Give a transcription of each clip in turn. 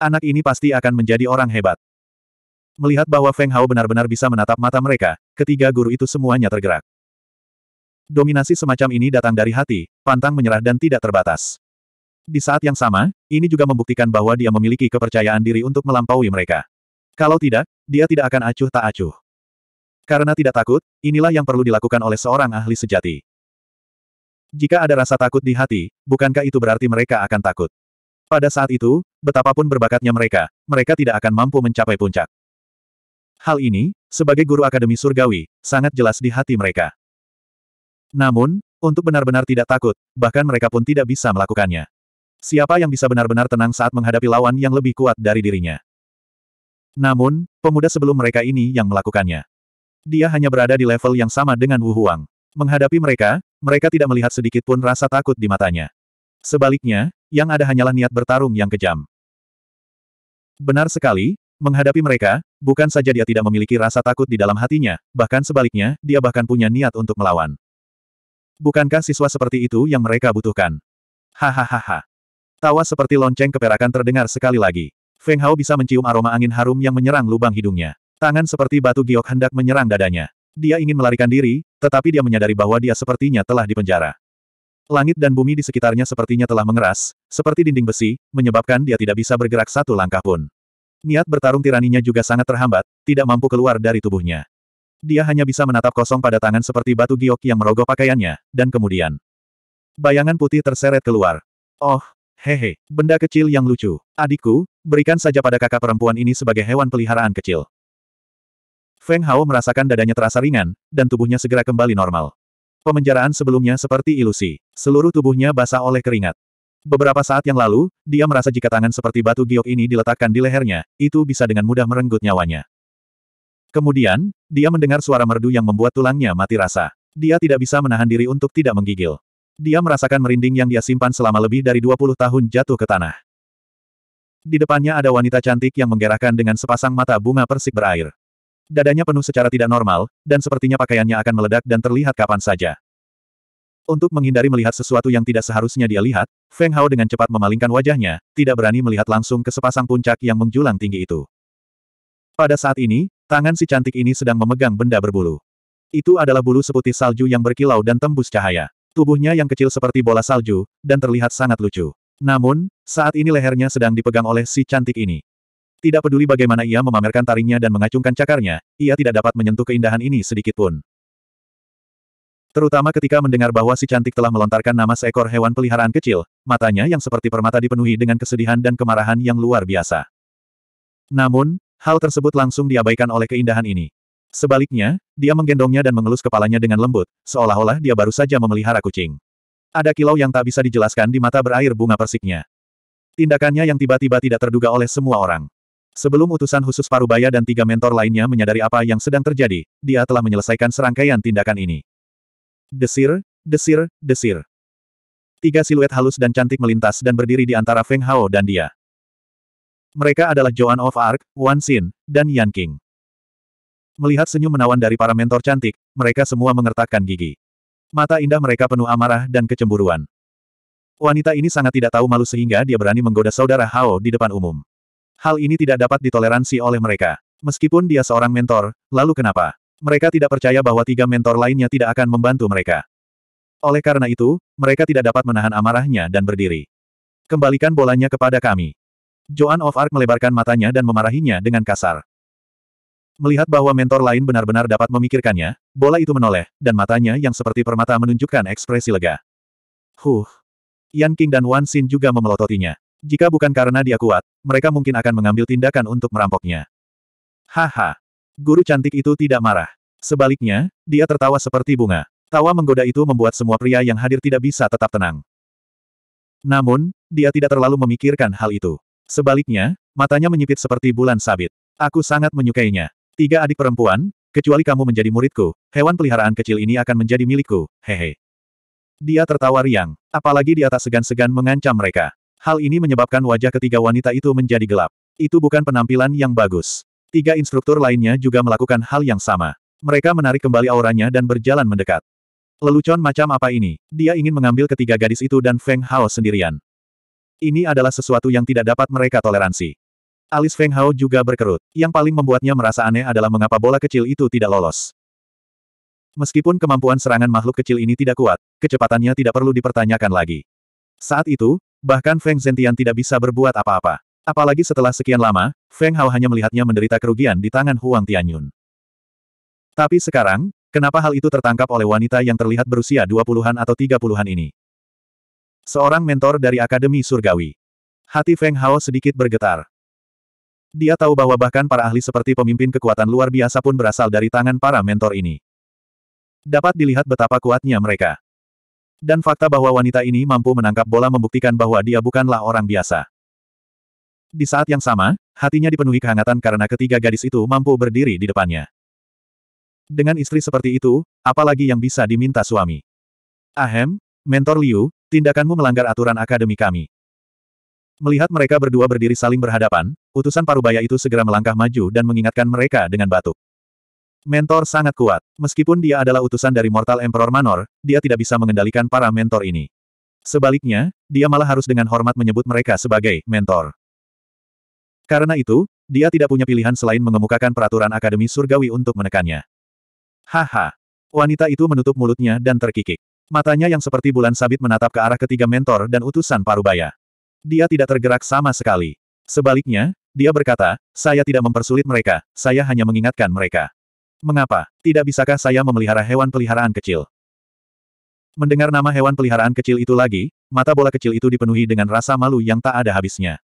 Anak ini pasti akan menjadi orang hebat. Melihat bahwa Feng Hao benar-benar bisa menatap mata mereka, ketiga guru itu semuanya tergerak. Dominasi semacam ini datang dari hati, pantang menyerah dan tidak terbatas. Di saat yang sama, ini juga membuktikan bahwa dia memiliki kepercayaan diri untuk melampaui mereka. Kalau tidak, dia tidak akan acuh tak acuh. Karena tidak takut, inilah yang perlu dilakukan oleh seorang ahli sejati. Jika ada rasa takut di hati, bukankah itu berarti mereka akan takut? Pada saat itu, betapapun berbakatnya mereka, mereka tidak akan mampu mencapai puncak. Hal ini, sebagai guru akademi surgawi, sangat jelas di hati mereka. Namun, untuk benar-benar tidak takut, bahkan mereka pun tidak bisa melakukannya. Siapa yang bisa benar-benar tenang saat menghadapi lawan yang lebih kuat dari dirinya? Namun, pemuda sebelum mereka ini yang melakukannya. Dia hanya berada di level yang sama dengan Wu Huang. Menghadapi mereka, mereka tidak melihat sedikit pun rasa takut di matanya. Sebaliknya, yang ada hanyalah niat bertarung yang kejam. Benar sekali, menghadapi mereka, bukan saja dia tidak memiliki rasa takut di dalam hatinya, bahkan sebaliknya, dia bahkan punya niat untuk melawan. Bukankah siswa seperti itu yang mereka butuhkan? Hahaha. Tawa seperti lonceng keperakan terdengar sekali lagi. Feng Hao bisa mencium aroma angin harum yang menyerang lubang hidungnya. Tangan seperti batu giok hendak menyerang dadanya. Dia ingin melarikan diri, tetapi dia menyadari bahwa dia sepertinya telah dipenjara. Langit dan bumi di sekitarnya sepertinya telah mengeras, seperti dinding besi, menyebabkan dia tidak bisa bergerak satu langkah pun. Niat bertarung tiraninya juga sangat terhambat, tidak mampu keluar dari tubuhnya. Dia hanya bisa menatap kosong pada tangan seperti batu giok yang merogoh pakaiannya, dan kemudian. Bayangan putih terseret keluar. Oh, hehe, benda kecil yang lucu. Adikku, berikan saja pada kakak perempuan ini sebagai hewan peliharaan kecil. Feng Hao merasakan dadanya terasa ringan, dan tubuhnya segera kembali normal. Pemenjaraan sebelumnya seperti ilusi. Seluruh tubuhnya basah oleh keringat. Beberapa saat yang lalu, dia merasa jika tangan seperti batu giok ini diletakkan di lehernya, itu bisa dengan mudah merenggut nyawanya. Kemudian, dia mendengar suara merdu yang membuat tulangnya mati rasa. Dia tidak bisa menahan diri untuk tidak menggigil. Dia merasakan merinding yang dia simpan selama lebih dari 20 tahun jatuh ke tanah. Di depannya ada wanita cantik yang menggerakkan dengan sepasang mata bunga persik berair. Dadanya penuh secara tidak normal, dan sepertinya pakaiannya akan meledak dan terlihat kapan saja. Untuk menghindari melihat sesuatu yang tidak seharusnya dia lihat, Feng Hao dengan cepat memalingkan wajahnya, tidak berani melihat langsung ke sepasang puncak yang menjulang tinggi itu. Pada saat ini, tangan si cantik ini sedang memegang benda berbulu. Itu adalah bulu seputih salju yang berkilau dan tembus cahaya. Tubuhnya yang kecil seperti bola salju, dan terlihat sangat lucu. Namun, saat ini lehernya sedang dipegang oleh si cantik ini. Tidak peduli bagaimana ia memamerkan taringnya dan mengacungkan cakarnya, ia tidak dapat menyentuh keindahan ini sedikitpun. Terutama ketika mendengar bahwa si cantik telah melontarkan nama seekor hewan peliharaan kecil, matanya yang seperti permata dipenuhi dengan kesedihan dan kemarahan yang luar biasa. Namun, hal tersebut langsung diabaikan oleh keindahan ini. Sebaliknya, dia menggendongnya dan mengelus kepalanya dengan lembut, seolah-olah dia baru saja memelihara kucing. Ada kilau yang tak bisa dijelaskan di mata berair bunga persiknya. Tindakannya yang tiba-tiba tidak terduga oleh semua orang. Sebelum utusan khusus Parubaya dan tiga mentor lainnya menyadari apa yang sedang terjadi, dia telah menyelesaikan serangkaian tindakan ini. Desir, desir, desir. Tiga siluet halus dan cantik melintas dan berdiri di antara Feng Hao dan dia. Mereka adalah Joan of Arc, Wan Xin, dan Yan King. Melihat senyum menawan dari para mentor cantik, mereka semua mengertakkan gigi. Mata indah mereka penuh amarah dan kecemburuan. Wanita ini sangat tidak tahu malu sehingga dia berani menggoda saudara Hao di depan umum. Hal ini tidak dapat ditoleransi oleh mereka. Meskipun dia seorang mentor, lalu kenapa? Mereka tidak percaya bahwa tiga mentor lainnya tidak akan membantu mereka. Oleh karena itu, mereka tidak dapat menahan amarahnya dan berdiri. Kembalikan bolanya kepada kami. Joan of Arc melebarkan matanya dan memarahinya dengan kasar. Melihat bahwa mentor lain benar-benar dapat memikirkannya, bola itu menoleh, dan matanya yang seperti permata menunjukkan ekspresi lega. Huh. Yan King dan Wan Xin juga memelototinya. Jika bukan karena dia kuat, mereka mungkin akan mengambil tindakan untuk merampoknya. Haha. Guru cantik itu tidak marah. Sebaliknya, dia tertawa seperti bunga. Tawa menggoda itu membuat semua pria yang hadir tidak bisa tetap tenang. Namun, dia tidak terlalu memikirkan hal itu. Sebaliknya, matanya menyipit seperti bulan sabit. Aku sangat menyukainya. Tiga adik perempuan, kecuali kamu menjadi muridku, hewan peliharaan kecil ini akan menjadi milikku, hehe. Dia tertawa riang, apalagi dia tak segan-segan mengancam mereka. Hal ini menyebabkan wajah ketiga wanita itu menjadi gelap. Itu bukan penampilan yang bagus. Tiga instruktur lainnya juga melakukan hal yang sama. Mereka menarik kembali auranya dan berjalan mendekat. Lelucon macam apa ini? Dia ingin mengambil ketiga gadis itu dan Feng Hao sendirian. Ini adalah sesuatu yang tidak dapat mereka toleransi. Alis Feng Hao juga berkerut. Yang paling membuatnya merasa aneh adalah mengapa bola kecil itu tidak lolos. Meskipun kemampuan serangan makhluk kecil ini tidak kuat, kecepatannya tidak perlu dipertanyakan lagi. Saat itu, bahkan Feng Zhentian tidak bisa berbuat apa-apa. Apalagi setelah sekian lama, Feng Hao hanya melihatnya menderita kerugian di tangan Huang Tianyun. Tapi sekarang, kenapa hal itu tertangkap oleh wanita yang terlihat berusia 20-an atau 30-an ini? Seorang mentor dari Akademi Surgawi. Hati Feng Hao sedikit bergetar. Dia tahu bahwa bahkan para ahli seperti pemimpin kekuatan luar biasa pun berasal dari tangan para mentor ini. Dapat dilihat betapa kuatnya mereka. Dan fakta bahwa wanita ini mampu menangkap bola membuktikan bahwa dia bukanlah orang biasa. Di saat yang sama, hatinya dipenuhi kehangatan karena ketiga gadis itu mampu berdiri di depannya. Dengan istri seperti itu, apalagi yang bisa diminta suami? Ahem, mentor Liu, tindakanmu melanggar aturan akademi kami. Melihat mereka berdua berdiri saling berhadapan, utusan parubaya itu segera melangkah maju dan mengingatkan mereka dengan batuk. Mentor sangat kuat. Meskipun dia adalah utusan dari Mortal Emperor Manor, dia tidak bisa mengendalikan para mentor ini. Sebaliknya, dia malah harus dengan hormat menyebut mereka sebagai mentor. Karena itu, dia tidak punya pilihan selain mengemukakan peraturan Akademi Surgawi untuk menekannya. Haha. Wanita itu menutup mulutnya dan terkikik. Matanya yang seperti bulan sabit menatap ke arah ketiga mentor dan utusan parubaya. Dia tidak tergerak sama sekali. Sebaliknya, dia berkata, saya tidak mempersulit mereka, saya hanya mengingatkan mereka. Mengapa? Tidak bisakah saya memelihara hewan peliharaan kecil? Mendengar nama hewan peliharaan kecil itu lagi, mata bola kecil itu dipenuhi dengan rasa malu yang tak ada habisnya.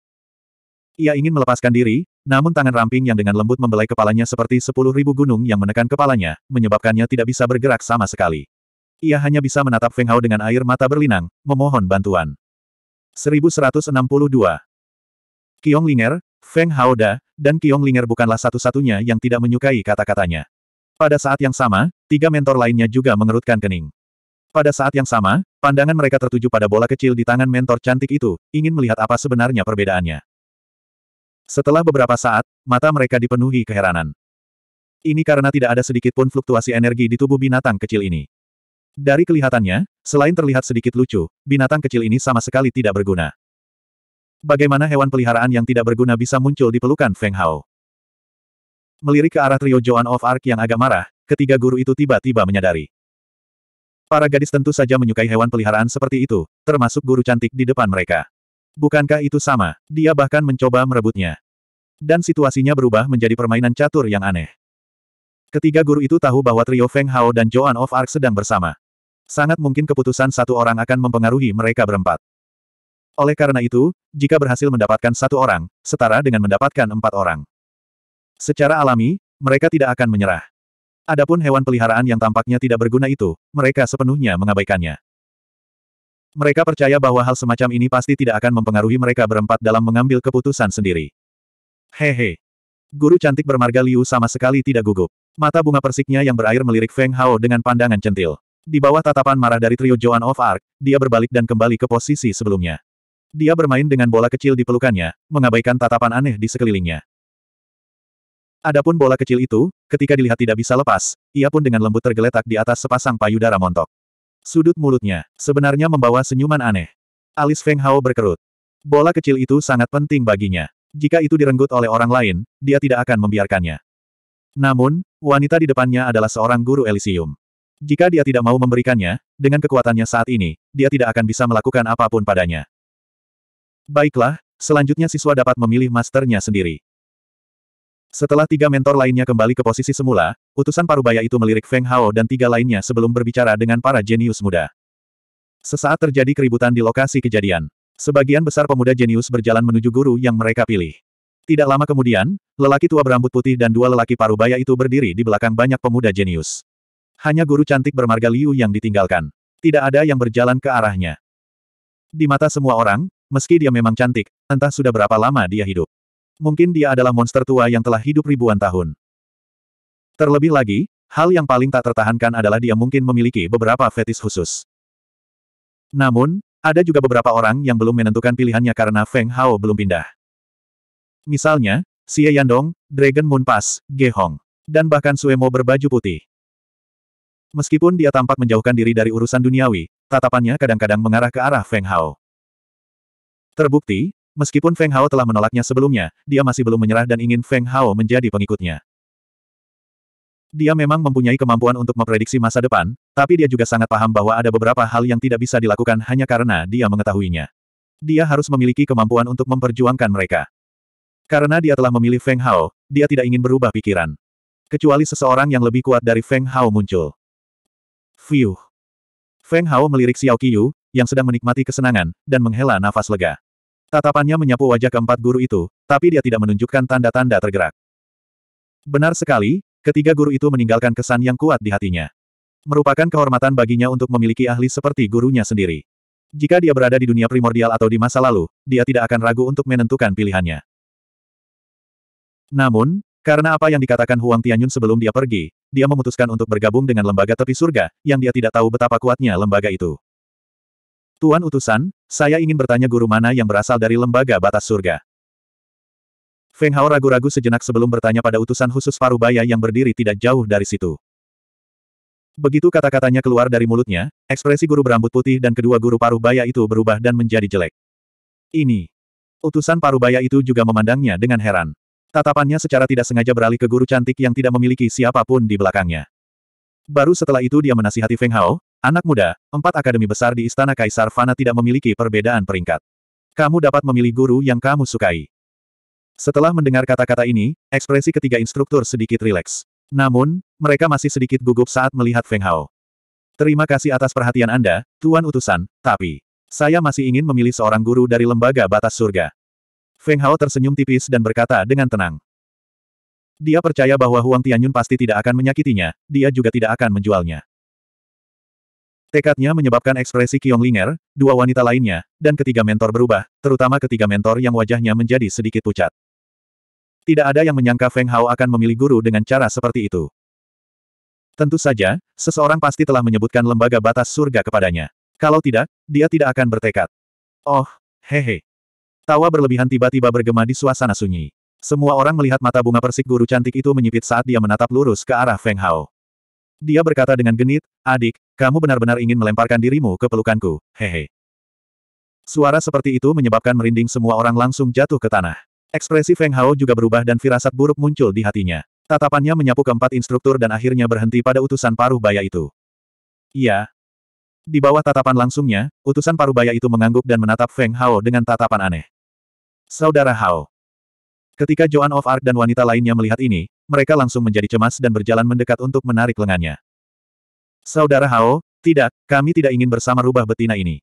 Ia ingin melepaskan diri, namun tangan ramping yang dengan lembut membelai kepalanya seperti sepuluh ribu gunung yang menekan kepalanya, menyebabkannya tidak bisa bergerak sama sekali. Ia hanya bisa menatap Feng Hao dengan air mata berlinang, memohon bantuan. 1162 Kiong Linger, Feng Hao Da, dan Kiong Linger bukanlah satu-satunya yang tidak menyukai kata-katanya. Pada saat yang sama, tiga mentor lainnya juga mengerutkan kening. Pada saat yang sama, pandangan mereka tertuju pada bola kecil di tangan mentor cantik itu, ingin melihat apa sebenarnya perbedaannya. Setelah beberapa saat, mata mereka dipenuhi keheranan. Ini karena tidak ada sedikit pun fluktuasi energi di tubuh binatang kecil ini. Dari kelihatannya, selain terlihat sedikit lucu, binatang kecil ini sama sekali tidak berguna. Bagaimana hewan peliharaan yang tidak berguna bisa muncul di pelukan Feng Hao? Melirik ke arah trio Joan of Arc yang agak marah, ketiga guru itu tiba-tiba menyadari. Para gadis tentu saja menyukai hewan peliharaan seperti itu, termasuk guru cantik di depan mereka. Bukankah itu sama? Dia bahkan mencoba merebutnya dan situasinya berubah menjadi permainan catur yang aneh. Ketiga guru itu tahu bahwa trio Feng Hao dan Joan of Arc sedang bersama. Sangat mungkin keputusan satu orang akan mempengaruhi mereka berempat. Oleh karena itu, jika berhasil mendapatkan satu orang, setara dengan mendapatkan empat orang. Secara alami, mereka tidak akan menyerah. Adapun hewan peliharaan yang tampaknya tidak berguna itu, mereka sepenuhnya mengabaikannya. Mereka percaya bahwa hal semacam ini pasti tidak akan mempengaruhi mereka berempat dalam mengambil keputusan sendiri. Hehe. Guru cantik bermarga Liu sama sekali tidak gugup. Mata bunga persiknya yang berair melirik Feng Hao dengan pandangan centil. Di bawah tatapan marah dari trio Joan of Arc, dia berbalik dan kembali ke posisi sebelumnya. Dia bermain dengan bola kecil di pelukannya, mengabaikan tatapan aneh di sekelilingnya. Adapun bola kecil itu, ketika dilihat tidak bisa lepas, ia pun dengan lembut tergeletak di atas sepasang payudara montok. Sudut mulutnya, sebenarnya membawa senyuman aneh. Alis Feng Hao berkerut. Bola kecil itu sangat penting baginya. Jika itu direnggut oleh orang lain, dia tidak akan membiarkannya. Namun, wanita di depannya adalah seorang guru Elysium. Jika dia tidak mau memberikannya, dengan kekuatannya saat ini, dia tidak akan bisa melakukan apapun padanya. Baiklah, selanjutnya siswa dapat memilih masternya sendiri. Setelah tiga mentor lainnya kembali ke posisi semula, utusan Parubaya itu melirik Feng Hao dan tiga lainnya sebelum berbicara dengan para jenius muda. Sesaat terjadi keributan di lokasi kejadian. Sebagian besar pemuda jenius berjalan menuju guru yang mereka pilih. Tidak lama kemudian, lelaki tua berambut putih dan dua lelaki parubaya itu berdiri di belakang banyak pemuda jenius. Hanya guru cantik bermarga Liu yang ditinggalkan. Tidak ada yang berjalan ke arahnya. Di mata semua orang, meski dia memang cantik, entah sudah berapa lama dia hidup. Mungkin dia adalah monster tua yang telah hidup ribuan tahun. Terlebih lagi, hal yang paling tak tertahankan adalah dia mungkin memiliki beberapa fetis khusus. Namun, ada juga beberapa orang yang belum menentukan pilihannya karena Feng Hao belum pindah. Misalnya, Xie Yandong, Dragon Moon Pass, Ge Hong, dan bahkan Suemo berbaju putih. Meskipun dia tampak menjauhkan diri dari urusan duniawi, tatapannya kadang-kadang mengarah ke arah Feng Hao. Terbukti, meskipun Feng Hao telah menolaknya sebelumnya, dia masih belum menyerah dan ingin Feng Hao menjadi pengikutnya. Dia memang mempunyai kemampuan untuk memprediksi masa depan, tapi dia juga sangat paham bahwa ada beberapa hal yang tidak bisa dilakukan hanya karena dia mengetahuinya. Dia harus memiliki kemampuan untuk memperjuangkan mereka. Karena dia telah memilih Feng Hao, dia tidak ingin berubah pikiran. Kecuali seseorang yang lebih kuat dari Feng Hao muncul. Fiuh. Feng Hao melirik Xiao Qiyu, yang sedang menikmati kesenangan, dan menghela nafas lega. Tatapannya menyapu wajah keempat guru itu, tapi dia tidak menunjukkan tanda-tanda tergerak. Benar sekali, Ketiga guru itu meninggalkan kesan yang kuat di hatinya. Merupakan kehormatan baginya untuk memiliki ahli seperti gurunya sendiri. Jika dia berada di dunia primordial atau di masa lalu, dia tidak akan ragu untuk menentukan pilihannya. Namun, karena apa yang dikatakan Huang Tianyun sebelum dia pergi, dia memutuskan untuk bergabung dengan lembaga tepi surga, yang dia tidak tahu betapa kuatnya lembaga itu. Tuan utusan, saya ingin bertanya guru mana yang berasal dari lembaga batas surga. Feng Hao ragu-ragu sejenak sebelum bertanya pada utusan khusus Parubaya yang berdiri tidak jauh dari situ. Begitu kata-katanya keluar dari mulutnya, ekspresi guru berambut putih dan kedua guru Parubaya itu berubah dan menjadi jelek. Ini. Utusan Parubaya itu juga memandangnya dengan heran. Tatapannya secara tidak sengaja beralih ke guru cantik yang tidak memiliki siapapun di belakangnya. Baru setelah itu dia menasihati Feng Hao, anak muda, empat akademi besar di Istana Kaisar Fana tidak memiliki perbedaan peringkat. Kamu dapat memilih guru yang kamu sukai. Setelah mendengar kata-kata ini, ekspresi ketiga instruktur sedikit rileks. Namun, mereka masih sedikit gugup saat melihat Feng Hao. Terima kasih atas perhatian Anda, Tuan Utusan, tapi, saya masih ingin memilih seorang guru dari lembaga batas surga. Feng Hao tersenyum tipis dan berkata dengan tenang. Dia percaya bahwa Huang Tianyun pasti tidak akan menyakitinya, dia juga tidak akan menjualnya. Tekadnya menyebabkan ekspresi Kiong Linger, dua wanita lainnya, dan ketiga mentor berubah, terutama ketiga mentor yang wajahnya menjadi sedikit pucat. Tidak ada yang menyangka Feng Hao akan memilih guru dengan cara seperti itu. Tentu saja, seseorang pasti telah menyebutkan lembaga batas surga kepadanya. Kalau tidak, dia tidak akan bertekad. Oh, hehe. Tawa berlebihan tiba-tiba bergema di suasana sunyi. Semua orang melihat mata bunga persik guru cantik itu menyipit saat dia menatap lurus ke arah Feng Hao. Dia berkata dengan genit, adik, kamu benar-benar ingin melemparkan dirimu ke pelukanku, hehe. Suara seperti itu menyebabkan merinding semua orang langsung jatuh ke tanah. Ekspresi Feng Hao juga berubah dan firasat buruk muncul di hatinya. Tatapannya menyapu keempat instruktur dan akhirnya berhenti pada utusan paruh baya itu. Iya. Di bawah tatapan langsungnya, utusan paruh baya itu mengangguk dan menatap Feng Hao dengan tatapan aneh. Saudara Hao. Ketika Joan of Arc dan wanita lainnya melihat ini, mereka langsung menjadi cemas dan berjalan mendekat untuk menarik lengannya. Saudara Hao, tidak, kami tidak ingin bersama rubah betina ini.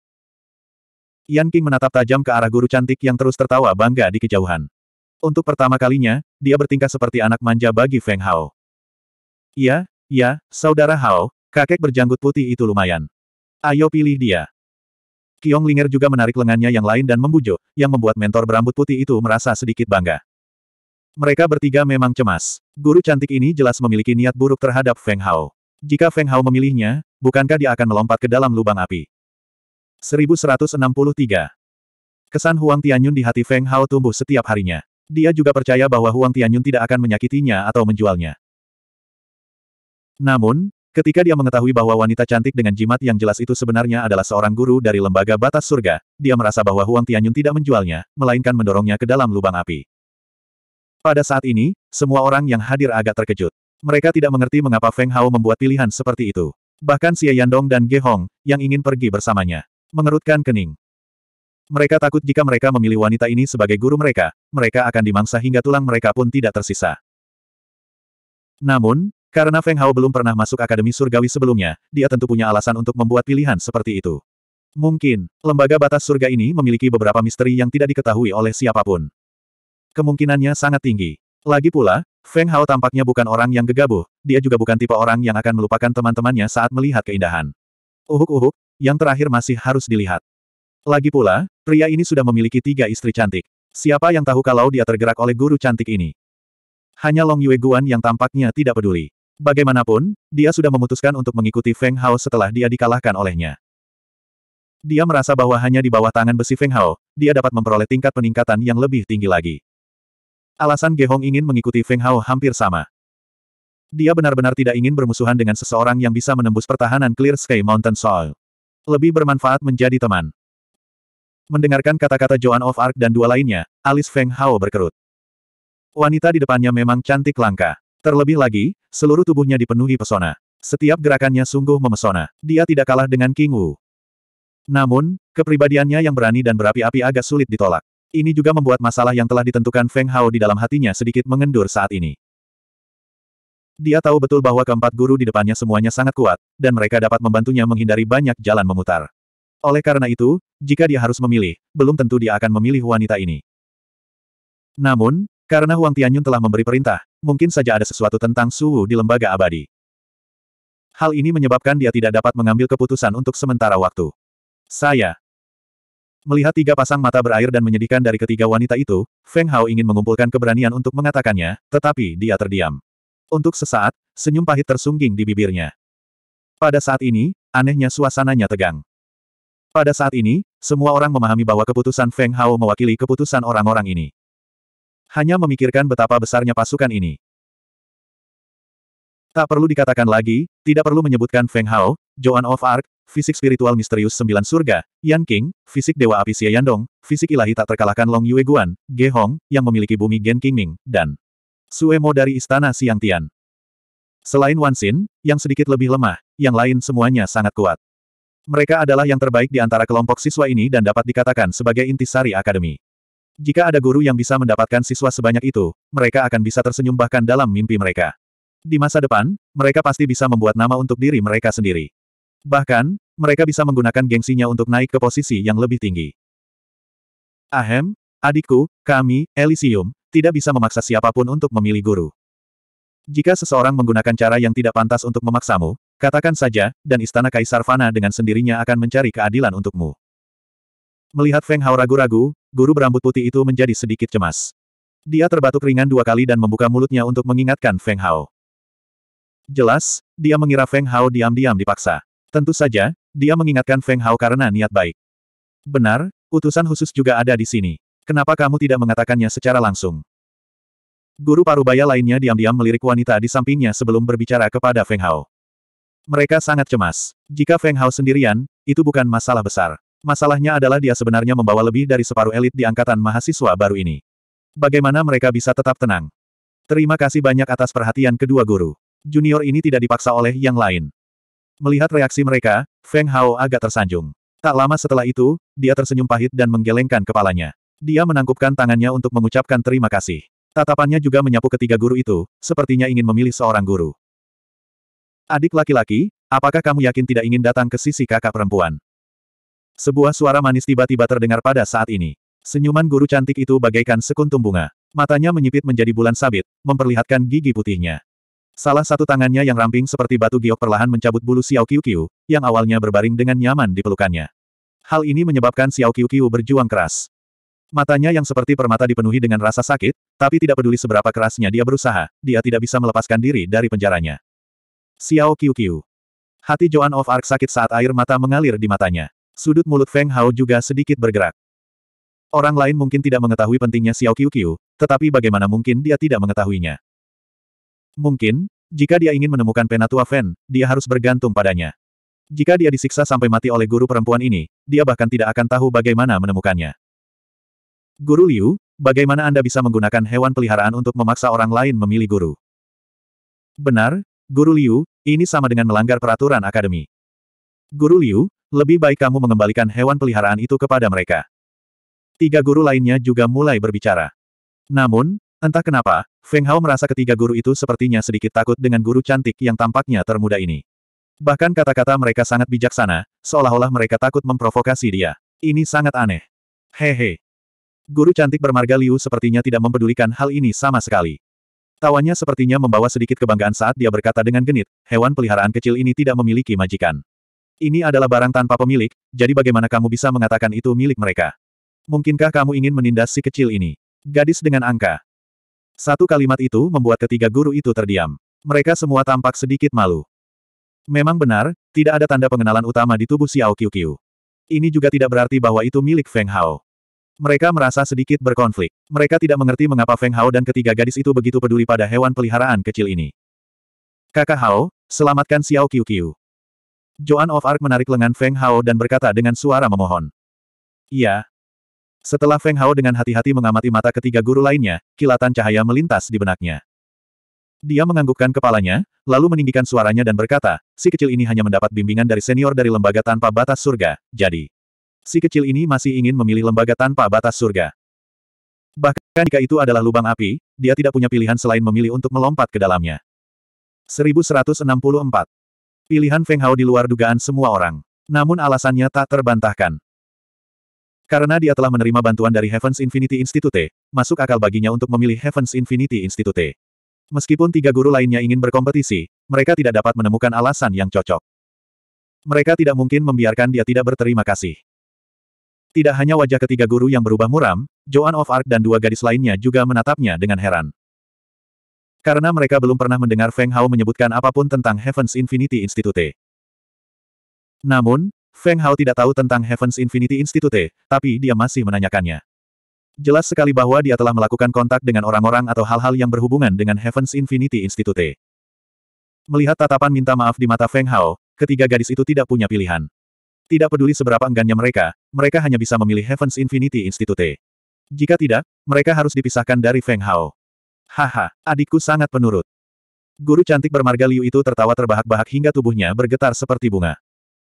Yan King menatap tajam ke arah guru cantik yang terus tertawa bangga di kejauhan. Untuk pertama kalinya, dia bertingkah seperti anak manja bagi Feng Hao. Ya, ya, saudara Hao, kakek berjanggut putih itu lumayan. Ayo pilih dia. Kiong Linger juga menarik lengannya yang lain dan membujuk, yang membuat mentor berambut putih itu merasa sedikit bangga. Mereka bertiga memang cemas. Guru cantik ini jelas memiliki niat buruk terhadap Feng Hao. Jika Feng Hao memilihnya, bukankah dia akan melompat ke dalam lubang api? 1163 Kesan Huang Tianyun di hati Feng Hao tumbuh setiap harinya. Dia juga percaya bahwa Huang Tianyun tidak akan menyakitinya atau menjualnya. Namun, ketika dia mengetahui bahwa wanita cantik dengan jimat yang jelas itu sebenarnya adalah seorang guru dari lembaga batas surga, dia merasa bahwa Huang Tianyun tidak menjualnya, melainkan mendorongnya ke dalam lubang api. Pada saat ini, semua orang yang hadir agak terkejut. Mereka tidak mengerti mengapa Feng Hao membuat pilihan seperti itu. Bahkan Xie Yandong dan Ge Hong, yang ingin pergi bersamanya, mengerutkan kening. Mereka takut jika mereka memilih wanita ini sebagai guru mereka, mereka akan dimangsa hingga tulang mereka pun tidak tersisa. Namun, karena Feng Hao belum pernah masuk Akademi Surgawi sebelumnya, dia tentu punya alasan untuk membuat pilihan seperti itu. Mungkin, lembaga batas surga ini memiliki beberapa misteri yang tidak diketahui oleh siapapun. Kemungkinannya sangat tinggi. Lagi pula, Feng Hao tampaknya bukan orang yang gegabah, dia juga bukan tipe orang yang akan melupakan teman-temannya saat melihat keindahan. Uhuk-uhuk, yang terakhir masih harus dilihat. Lagi pula, pria ini sudah memiliki tiga istri cantik. Siapa yang tahu kalau dia tergerak oleh guru cantik ini? Hanya Long Yue Guan yang tampaknya tidak peduli. Bagaimanapun, dia sudah memutuskan untuk mengikuti Feng Hao setelah dia dikalahkan olehnya. Dia merasa bahwa hanya di bawah tangan besi Feng Hao, dia dapat memperoleh tingkat peningkatan yang lebih tinggi lagi. Alasan Ge Hong ingin mengikuti Feng Hao hampir sama. Dia benar-benar tidak ingin bermusuhan dengan seseorang yang bisa menembus pertahanan Clear Sky Mountain Soil. Lebih bermanfaat menjadi teman. Mendengarkan kata-kata Joan of Arc dan dua lainnya, alis Feng Hao berkerut. Wanita di depannya memang cantik langka. Terlebih lagi, seluruh tubuhnya dipenuhi pesona. Setiap gerakannya sungguh memesona. Dia tidak kalah dengan King Wu. Namun, kepribadiannya yang berani dan berapi-api agak sulit ditolak. Ini juga membuat masalah yang telah ditentukan Feng Hao di dalam hatinya sedikit mengendur saat ini. Dia tahu betul bahwa keempat guru di depannya semuanya sangat kuat, dan mereka dapat membantunya menghindari banyak jalan memutar. Oleh karena itu, jika dia harus memilih, belum tentu dia akan memilih wanita ini. Namun, karena Huang Tianyun telah memberi perintah, mungkin saja ada sesuatu tentang Su Wu di lembaga abadi. Hal ini menyebabkan dia tidak dapat mengambil keputusan untuk sementara waktu. Saya melihat tiga pasang mata berair dan menyedihkan dari ketiga wanita itu, Feng Hao ingin mengumpulkan keberanian untuk mengatakannya, tetapi dia terdiam. Untuk sesaat, senyum pahit tersungging di bibirnya. Pada saat ini, anehnya suasananya tegang. Pada saat ini, semua orang memahami bahwa keputusan Feng Hao mewakili keputusan orang-orang ini. Hanya memikirkan betapa besarnya pasukan ini. Tak perlu dikatakan lagi, tidak perlu menyebutkan Feng Hao, Joan of Arc, fisik spiritual misterius sembilan surga, Yan King, fisik dewa api Xie Yandong, fisik ilahi tak terkalahkan Long Yue Guan, Ge Hong, yang memiliki bumi Gen King Ming, dan Sue Mo dari istana Siang Tian. Selain Wan Xin, yang sedikit lebih lemah, yang lain semuanya sangat kuat. Mereka adalah yang terbaik di antara kelompok siswa ini dan dapat dikatakan sebagai intisari akademi. Jika ada guru yang bisa mendapatkan siswa sebanyak itu, mereka akan bisa tersenyum bahkan dalam mimpi mereka. Di masa depan, mereka pasti bisa membuat nama untuk diri mereka sendiri. Bahkan, mereka bisa menggunakan gengsinya untuk naik ke posisi yang lebih tinggi. Ahem, adikku, kami, Elysium, tidak bisa memaksa siapapun untuk memilih guru. Jika seseorang menggunakan cara yang tidak pantas untuk memaksamu, Katakan saja, dan istana Kaisar Fana dengan sendirinya akan mencari keadilan untukmu. Melihat Feng Hao ragu-ragu, guru berambut putih itu menjadi sedikit cemas. Dia terbatuk ringan dua kali dan membuka mulutnya untuk mengingatkan Feng Hao. Jelas, dia mengira Feng Hao diam-diam dipaksa. Tentu saja, dia mengingatkan Feng Hao karena niat baik. Benar, utusan khusus juga ada di sini. Kenapa kamu tidak mengatakannya secara langsung? Guru parubaya lainnya diam-diam melirik wanita di sampingnya sebelum berbicara kepada Feng Hao. Mereka sangat cemas. Jika Feng Hao sendirian, itu bukan masalah besar. Masalahnya adalah dia sebenarnya membawa lebih dari separuh elit di angkatan mahasiswa baru ini. Bagaimana mereka bisa tetap tenang? Terima kasih banyak atas perhatian kedua guru. Junior ini tidak dipaksa oleh yang lain. Melihat reaksi mereka, Feng Hao agak tersanjung. Tak lama setelah itu, dia tersenyum pahit dan menggelengkan kepalanya. Dia menangkupkan tangannya untuk mengucapkan terima kasih. Tatapannya juga menyapu ketiga guru itu, sepertinya ingin memilih seorang guru. Adik laki-laki, apakah kamu yakin tidak ingin datang ke sisi kakak perempuan? Sebuah suara manis tiba-tiba terdengar pada saat ini. Senyuman guru cantik itu bagaikan sekuntum bunga. Matanya menyipit menjadi bulan sabit, memperlihatkan gigi putihnya. Salah satu tangannya yang ramping seperti batu giok perlahan mencabut bulu Xiao Qiu Qiu, yang awalnya berbaring dengan nyaman di pelukannya. Hal ini menyebabkan Xiao Qiu Qiu berjuang keras. Matanya yang seperti permata dipenuhi dengan rasa sakit, tapi tidak peduli seberapa kerasnya dia berusaha, dia tidak bisa melepaskan diri dari penjaranya. Xiao Qiu Qiu. Hati Joan of Arc sakit saat air mata mengalir di matanya. Sudut mulut Feng Hao juga sedikit bergerak. Orang lain mungkin tidak mengetahui pentingnya Xiao Qiu Qiu, tetapi bagaimana mungkin dia tidak mengetahuinya. Mungkin, jika dia ingin menemukan Penatua Fen, dia harus bergantung padanya. Jika dia disiksa sampai mati oleh guru perempuan ini, dia bahkan tidak akan tahu bagaimana menemukannya. Guru Liu, bagaimana Anda bisa menggunakan hewan peliharaan untuk memaksa orang lain memilih guru? Benar, Guru Liu, ini sama dengan melanggar peraturan akademi. Guru Liu, lebih baik kamu mengembalikan hewan peliharaan itu kepada mereka. Tiga guru lainnya juga mulai berbicara. Namun, entah kenapa, Feng Hao merasa ketiga guru itu sepertinya sedikit takut dengan guru cantik yang tampaknya termuda ini. Bahkan kata-kata mereka sangat bijaksana, seolah-olah mereka takut memprovokasi dia. Ini sangat aneh. Hehe. Guru cantik bermarga Liu sepertinya tidak mempedulikan hal ini sama sekali. Tawanya sepertinya membawa sedikit kebanggaan saat dia berkata dengan genit, hewan peliharaan kecil ini tidak memiliki majikan. Ini adalah barang tanpa pemilik, jadi bagaimana kamu bisa mengatakan itu milik mereka? Mungkinkah kamu ingin menindas si kecil ini? Gadis dengan angka. Satu kalimat itu membuat ketiga guru itu terdiam. Mereka semua tampak sedikit malu. Memang benar, tidak ada tanda pengenalan utama di tubuh Xiao Qiu Ini juga tidak berarti bahwa itu milik Feng Hao. Mereka merasa sedikit berkonflik. Mereka tidak mengerti mengapa Feng Hao dan ketiga gadis itu begitu peduli pada hewan peliharaan kecil ini. Kakak Hao, selamatkan Xiao Qiu Qiu. Joan of Arc menarik lengan Feng Hao dan berkata dengan suara memohon. Iya. Setelah Feng Hao dengan hati-hati mengamati mata ketiga guru lainnya, kilatan cahaya melintas di benaknya. Dia menganggukkan kepalanya, lalu meninggikan suaranya dan berkata, si kecil ini hanya mendapat bimbingan dari senior dari lembaga tanpa batas surga, jadi. Si kecil ini masih ingin memilih lembaga tanpa batas surga. Kan jika itu adalah lubang api, dia tidak punya pilihan selain memilih untuk melompat ke dalamnya. 1164. Pilihan Feng Hao di luar dugaan semua orang. Namun alasannya tak terbantahkan. Karena dia telah menerima bantuan dari Heaven's Infinity Institute, masuk akal baginya untuk memilih Heaven's Infinity Institute. Meskipun tiga guru lainnya ingin berkompetisi, mereka tidak dapat menemukan alasan yang cocok. Mereka tidak mungkin membiarkan dia tidak berterima kasih. Tidak hanya wajah ketiga guru yang berubah muram, Joan of Arc dan dua gadis lainnya juga menatapnya dengan heran. Karena mereka belum pernah mendengar Feng Hao menyebutkan apapun tentang Heaven's Infinity Institute. Namun, Feng Hao tidak tahu tentang Heaven's Infinity Institute, tapi dia masih menanyakannya. Jelas sekali bahwa dia telah melakukan kontak dengan orang-orang atau hal-hal yang berhubungan dengan Heaven's Infinity Institute. Melihat tatapan minta maaf di mata Feng Hao, ketiga gadis itu tidak punya pilihan. Tidak peduli seberapa enggannya mereka, mereka hanya bisa memilih Heaven's Infinity Institute. Jika tidak, mereka harus dipisahkan dari Feng Hao. Haha, adikku sangat penurut. Guru cantik bermarga Liu itu tertawa terbahak-bahak hingga tubuhnya bergetar seperti bunga.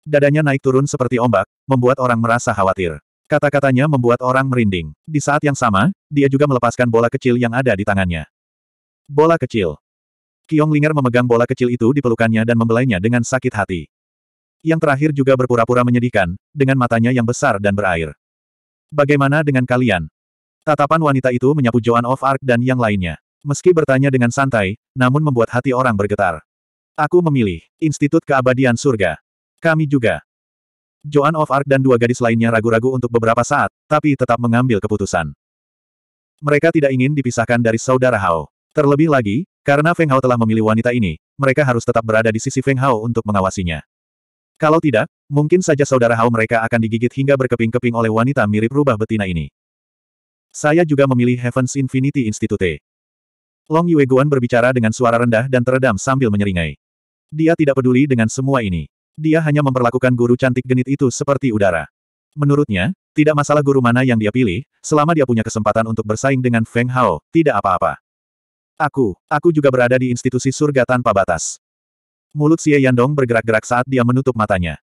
Dadanya naik turun seperti ombak, membuat orang merasa khawatir. Kata-katanya membuat orang merinding. Di saat yang sama, dia juga melepaskan bola kecil yang ada di tangannya. Bola kecil. Kiong Linger memegang bola kecil itu di pelukannya dan membelainya dengan sakit hati. Yang terakhir juga berpura-pura menyedihkan, dengan matanya yang besar dan berair. Bagaimana dengan kalian? Tatapan wanita itu menyapu Joan of Arc dan yang lainnya. Meski bertanya dengan santai, namun membuat hati orang bergetar. Aku memilih Institut Keabadian Surga. Kami juga. Joan of Arc dan dua gadis lainnya ragu-ragu untuk beberapa saat, tapi tetap mengambil keputusan. Mereka tidak ingin dipisahkan dari saudara Hao. Terlebih lagi, karena Feng Hao telah memilih wanita ini, mereka harus tetap berada di sisi Feng Hao untuk mengawasinya. Kalau tidak, mungkin saja saudara Hao mereka akan digigit hingga berkeping-keping oleh wanita mirip rubah betina ini. Saya juga memilih Heaven's Infinity Institute. Long Yue Guan berbicara dengan suara rendah dan teredam sambil menyeringai. Dia tidak peduli dengan semua ini. Dia hanya memperlakukan guru cantik genit itu seperti udara. Menurutnya, tidak masalah guru mana yang dia pilih, selama dia punya kesempatan untuk bersaing dengan Feng Hao, tidak apa-apa. Aku, aku juga berada di institusi surga tanpa batas. Mulut Xie Yandong bergerak-gerak saat dia menutup matanya.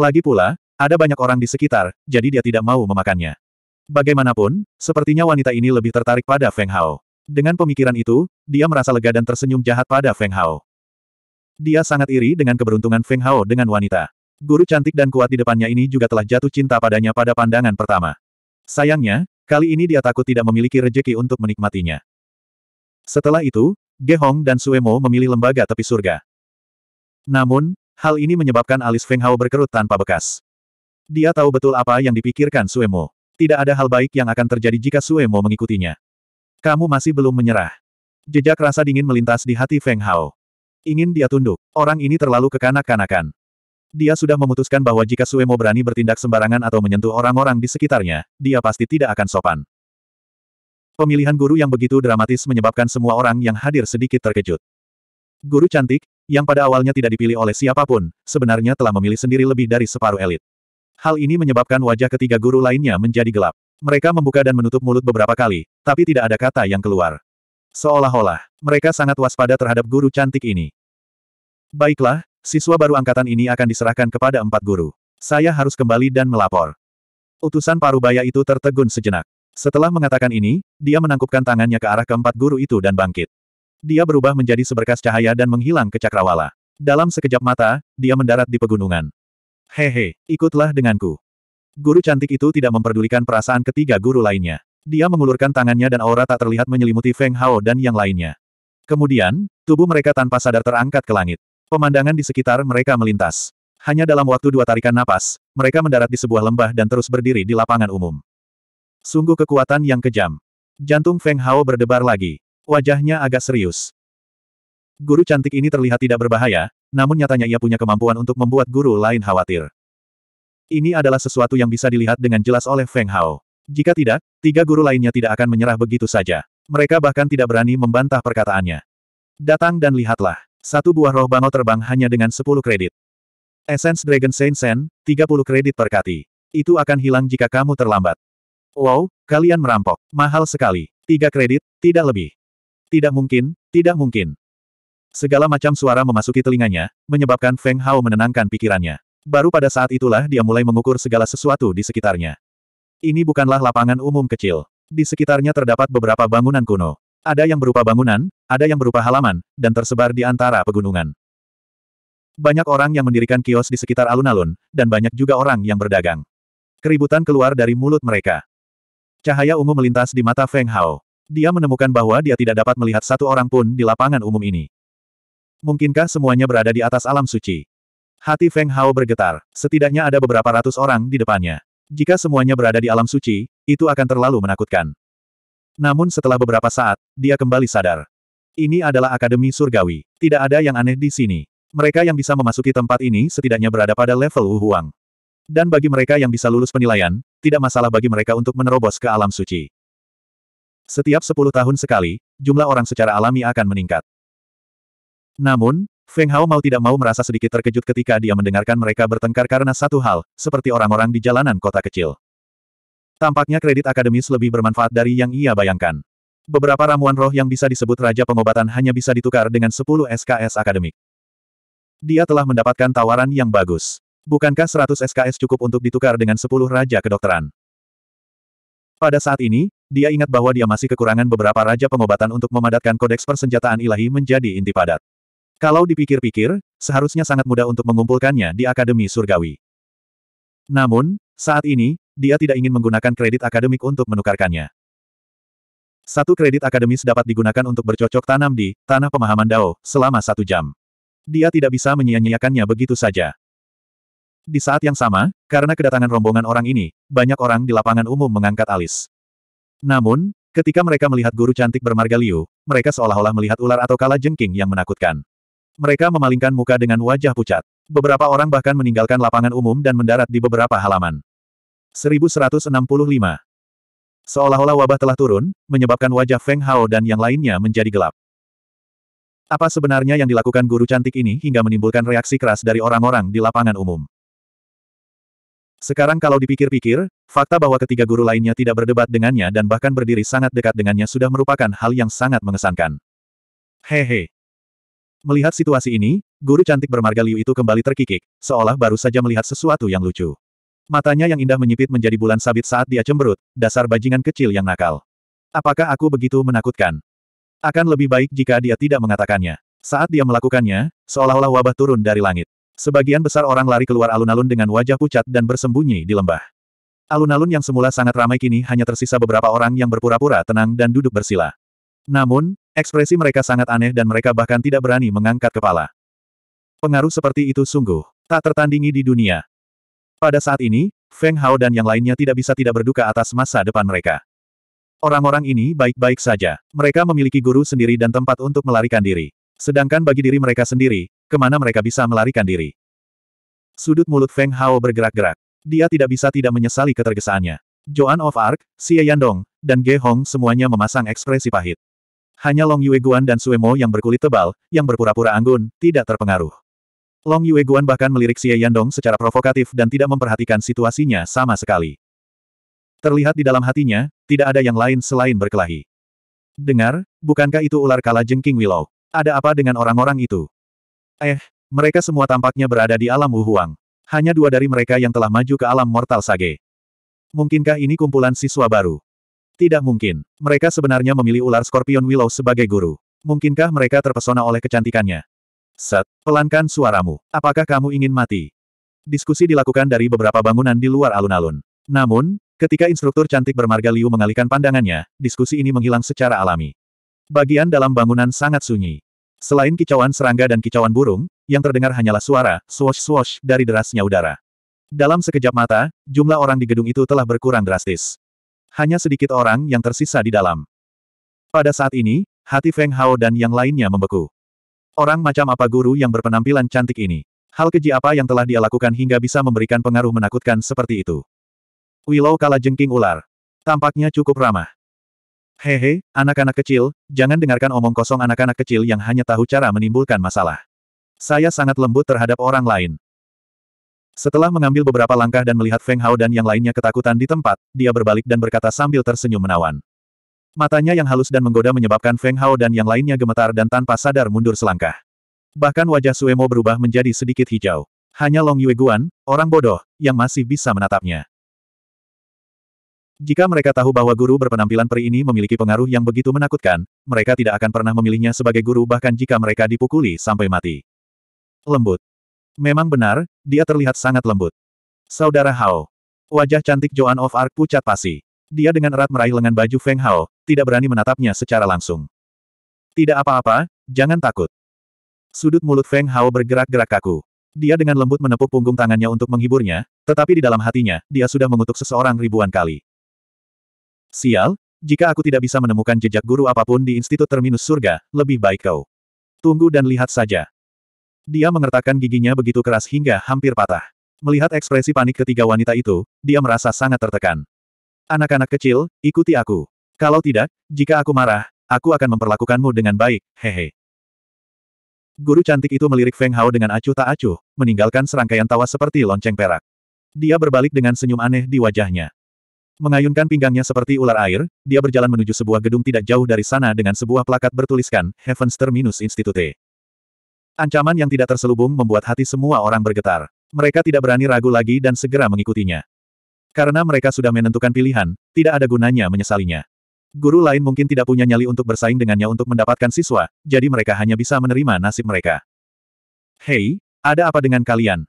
Lagi pula, ada banyak orang di sekitar, jadi dia tidak mau memakannya. Bagaimanapun, sepertinya wanita ini lebih tertarik pada Feng Hao. Dengan pemikiran itu, dia merasa lega dan tersenyum jahat pada Feng Hao. Dia sangat iri dengan keberuntungan Feng Hao dengan wanita. Guru cantik dan kuat di depannya ini juga telah jatuh cinta padanya pada pandangan pertama. Sayangnya, kali ini dia takut tidak memiliki rejeki untuk menikmatinya. Setelah itu, Ge Hong dan Suemo memilih lembaga tepi surga. Namun, hal ini menyebabkan alis Feng Hao berkerut tanpa bekas. Dia tahu betul apa yang dipikirkan Suemo. Tidak ada hal baik yang akan terjadi jika Suemo mengikutinya. Kamu masih belum menyerah. Jejak rasa dingin melintas di hati Feng Hao. Ingin dia tunduk. Orang ini terlalu kekanak-kanakan. Dia sudah memutuskan bahwa jika Suemo berani bertindak sembarangan atau menyentuh orang-orang di sekitarnya, dia pasti tidak akan sopan. Pemilihan guru yang begitu dramatis menyebabkan semua orang yang hadir sedikit terkejut. Guru cantik, yang pada awalnya tidak dipilih oleh siapapun, sebenarnya telah memilih sendiri lebih dari separuh elit. Hal ini menyebabkan wajah ketiga guru lainnya menjadi gelap. Mereka membuka dan menutup mulut beberapa kali, tapi tidak ada kata yang keluar. Seolah-olah, mereka sangat waspada terhadap guru cantik ini. Baiklah, siswa baru angkatan ini akan diserahkan kepada empat guru. Saya harus kembali dan melapor. Utusan parubaya itu tertegun sejenak. Setelah mengatakan ini, dia menangkupkan tangannya ke arah keempat guru itu dan bangkit. Dia berubah menjadi seberkas cahaya dan menghilang ke cakrawala. Dalam sekejap mata, dia mendarat di pegunungan. Hehe, ikutlah denganku. Guru cantik itu tidak memperdulikan perasaan ketiga guru lainnya. Dia mengulurkan tangannya dan aura tak terlihat menyelimuti Feng Hao dan yang lainnya. Kemudian, tubuh mereka tanpa sadar terangkat ke langit. Pemandangan di sekitar mereka melintas. Hanya dalam waktu dua tarikan napas, mereka mendarat di sebuah lembah dan terus berdiri di lapangan umum. Sungguh kekuatan yang kejam. Jantung Feng Hao berdebar lagi. Wajahnya agak serius. Guru cantik ini terlihat tidak berbahaya, namun nyatanya ia punya kemampuan untuk membuat guru lain khawatir. Ini adalah sesuatu yang bisa dilihat dengan jelas oleh Feng Hao. Jika tidak, tiga guru lainnya tidak akan menyerah begitu saja. Mereka bahkan tidak berani membantah perkataannya. Datang dan lihatlah. Satu buah roh bango terbang hanya dengan 10 kredit. Essence Dragon Saint Sen, 30 kredit per kati. Itu akan hilang jika kamu terlambat. Wow, kalian merampok. Mahal sekali. Tiga kredit, tidak lebih. Tidak mungkin, tidak mungkin. Segala macam suara memasuki telinganya, menyebabkan Feng Hao menenangkan pikirannya. Baru pada saat itulah dia mulai mengukur segala sesuatu di sekitarnya. Ini bukanlah lapangan umum kecil. Di sekitarnya terdapat beberapa bangunan kuno. Ada yang berupa bangunan, ada yang berupa halaman, dan tersebar di antara pegunungan. Banyak orang yang mendirikan kios di sekitar alun-alun, dan banyak juga orang yang berdagang. Keributan keluar dari mulut mereka. Cahaya ungu melintas di mata Feng Hao. Dia menemukan bahwa dia tidak dapat melihat satu orang pun di lapangan umum ini. Mungkinkah semuanya berada di atas alam suci? Hati Feng Hao bergetar, setidaknya ada beberapa ratus orang di depannya. Jika semuanya berada di alam suci, itu akan terlalu menakutkan. Namun setelah beberapa saat, dia kembali sadar. Ini adalah Akademi Surgawi. Tidak ada yang aneh di sini. Mereka yang bisa memasuki tempat ini setidaknya berada pada level Wu Huang. Dan bagi mereka yang bisa lulus penilaian, tidak masalah bagi mereka untuk menerobos ke alam suci. Setiap sepuluh tahun sekali, jumlah orang secara alami akan meningkat. Namun, Feng Hao mau tidak mau merasa sedikit terkejut ketika dia mendengarkan mereka bertengkar karena satu hal, seperti orang-orang di jalanan kota kecil. Tampaknya kredit akademis lebih bermanfaat dari yang ia bayangkan. Beberapa ramuan roh yang bisa disebut Raja Pengobatan hanya bisa ditukar dengan 10 SKS akademik. Dia telah mendapatkan tawaran yang bagus. Bukankah 100 SKS cukup untuk ditukar dengan 10 Raja Kedokteran? Pada saat ini, dia ingat bahwa dia masih kekurangan beberapa Raja Pengobatan untuk memadatkan kodeks persenjataan ilahi menjadi inti padat. Kalau dipikir-pikir, seharusnya sangat mudah untuk mengumpulkannya di Akademi Surgawi. Namun, saat ini, dia tidak ingin menggunakan kredit akademik untuk menukarkannya. Satu kredit akademis dapat digunakan untuk bercocok tanam di Tanah Pemahaman Dao selama satu jam. Dia tidak bisa menyia-nyiakannya begitu saja. Di saat yang sama, karena kedatangan rombongan orang ini, banyak orang di lapangan umum mengangkat alis. Namun, ketika mereka melihat guru cantik bermarga Liu, mereka seolah-olah melihat ular atau kala jengking yang menakutkan. Mereka memalingkan muka dengan wajah pucat. Beberapa orang bahkan meninggalkan lapangan umum dan mendarat di beberapa halaman. 1165. Seolah-olah wabah telah turun, menyebabkan wajah Feng Hao dan yang lainnya menjadi gelap. Apa sebenarnya yang dilakukan guru cantik ini hingga menimbulkan reaksi keras dari orang-orang di lapangan umum? Sekarang kalau dipikir-pikir, fakta bahwa ketiga guru lainnya tidak berdebat dengannya dan bahkan berdiri sangat dekat dengannya sudah merupakan hal yang sangat mengesankan. Hehe. Melihat situasi ini, guru cantik bermarga Liu itu kembali terkikik, seolah baru saja melihat sesuatu yang lucu. Matanya yang indah menyipit menjadi bulan sabit saat dia cemberut, dasar bajingan kecil yang nakal. Apakah aku begitu menakutkan? Akan lebih baik jika dia tidak mengatakannya. Saat dia melakukannya, seolah-olah wabah turun dari langit. Sebagian besar orang lari keluar alun-alun dengan wajah pucat dan bersembunyi di lembah. Alun-alun yang semula sangat ramai kini hanya tersisa beberapa orang yang berpura-pura tenang dan duduk bersila. Namun, Ekspresi mereka sangat aneh dan mereka bahkan tidak berani mengangkat kepala. Pengaruh seperti itu sungguh tak tertandingi di dunia. Pada saat ini, Feng Hao dan yang lainnya tidak bisa tidak berduka atas masa depan mereka. Orang-orang ini baik-baik saja. Mereka memiliki guru sendiri dan tempat untuk melarikan diri. Sedangkan bagi diri mereka sendiri, kemana mereka bisa melarikan diri? Sudut mulut Feng Hao bergerak-gerak. Dia tidak bisa tidak menyesali ketergesaannya. Joan of Arc, Xie Yandong, dan Ge Hong semuanya memasang ekspresi pahit. Hanya Long Yueguan dan Suemo yang berkulit tebal, yang berpura-pura anggun, tidak terpengaruh. Long Yueguan bahkan melirik Xie Yandong secara provokatif dan tidak memperhatikan situasinya sama sekali. Terlihat di dalam hatinya, tidak ada yang lain selain berkelahi. Dengar, bukankah itu ular kala jengking Willow? Ada apa dengan orang-orang itu? Eh, mereka semua tampaknya berada di alam Wuhuang. Hanya dua dari mereka yang telah maju ke alam Mortal Sage. Mungkinkah ini kumpulan siswa baru? Tidak mungkin. Mereka sebenarnya memilih ular Scorpion Willow sebagai guru. Mungkinkah mereka terpesona oleh kecantikannya? Set, pelankan suaramu. Apakah kamu ingin mati? Diskusi dilakukan dari beberapa bangunan di luar alun-alun. Namun, ketika instruktur cantik bermarga Liu mengalihkan pandangannya, diskusi ini menghilang secara alami. Bagian dalam bangunan sangat sunyi. Selain kicauan serangga dan kicauan burung, yang terdengar hanyalah suara swosh swosh dari derasnya udara. Dalam sekejap mata, jumlah orang di gedung itu telah berkurang drastis hanya sedikit orang yang tersisa di dalam. Pada saat ini, hati Feng Hao dan yang lainnya membeku. Orang macam apa guru yang berpenampilan cantik ini? Hal keji apa yang telah dia lakukan hingga bisa memberikan pengaruh menakutkan seperti itu? Willow kala jengking ular. Tampaknya cukup ramah. Hehe, anak-anak kecil, jangan dengarkan omong kosong anak-anak kecil yang hanya tahu cara menimbulkan masalah. Saya sangat lembut terhadap orang lain. Setelah mengambil beberapa langkah dan melihat Feng Hao dan yang lainnya ketakutan di tempat, dia berbalik dan berkata sambil tersenyum menawan. Matanya yang halus dan menggoda menyebabkan Feng Hao dan yang lainnya gemetar dan tanpa sadar mundur selangkah. Bahkan wajah Suemo berubah menjadi sedikit hijau. Hanya Long Yueguan, orang bodoh, yang masih bisa menatapnya. Jika mereka tahu bahwa guru berpenampilan peri ini memiliki pengaruh yang begitu menakutkan, mereka tidak akan pernah memilihnya sebagai guru bahkan jika mereka dipukuli sampai mati. Lembut. Memang benar, dia terlihat sangat lembut. Saudara Hao. Wajah cantik Joan of Arc pucat pasi. Dia dengan erat meraih lengan baju Feng Hao, tidak berani menatapnya secara langsung. Tidak apa-apa, jangan takut. Sudut mulut Feng Hao bergerak-gerak kaku. Dia dengan lembut menepuk punggung tangannya untuk menghiburnya, tetapi di dalam hatinya, dia sudah mengutuk seseorang ribuan kali. Sial, jika aku tidak bisa menemukan jejak guru apapun di Institut Terminus Surga, lebih baik kau. Tunggu dan lihat saja. Dia mengertakkan giginya begitu keras hingga hampir patah. Melihat ekspresi panik ketiga wanita itu, dia merasa sangat tertekan. Anak-anak kecil, ikuti aku. Kalau tidak, jika aku marah, aku akan memperlakukanmu dengan baik, hehe. Guru cantik itu melirik Feng Hao dengan acuh tak acuh, meninggalkan serangkaian tawa seperti lonceng perak. Dia berbalik dengan senyum aneh di wajahnya. Mengayunkan pinggangnya seperti ular air, dia berjalan menuju sebuah gedung tidak jauh dari sana dengan sebuah plakat bertuliskan, Heaven's Terminus Institute. Ancaman yang tidak terselubung membuat hati semua orang bergetar. Mereka tidak berani ragu lagi dan segera mengikutinya. Karena mereka sudah menentukan pilihan, tidak ada gunanya menyesalinya. Guru lain mungkin tidak punya nyali untuk bersaing dengannya untuk mendapatkan siswa, jadi mereka hanya bisa menerima nasib mereka. Hei, ada apa dengan kalian?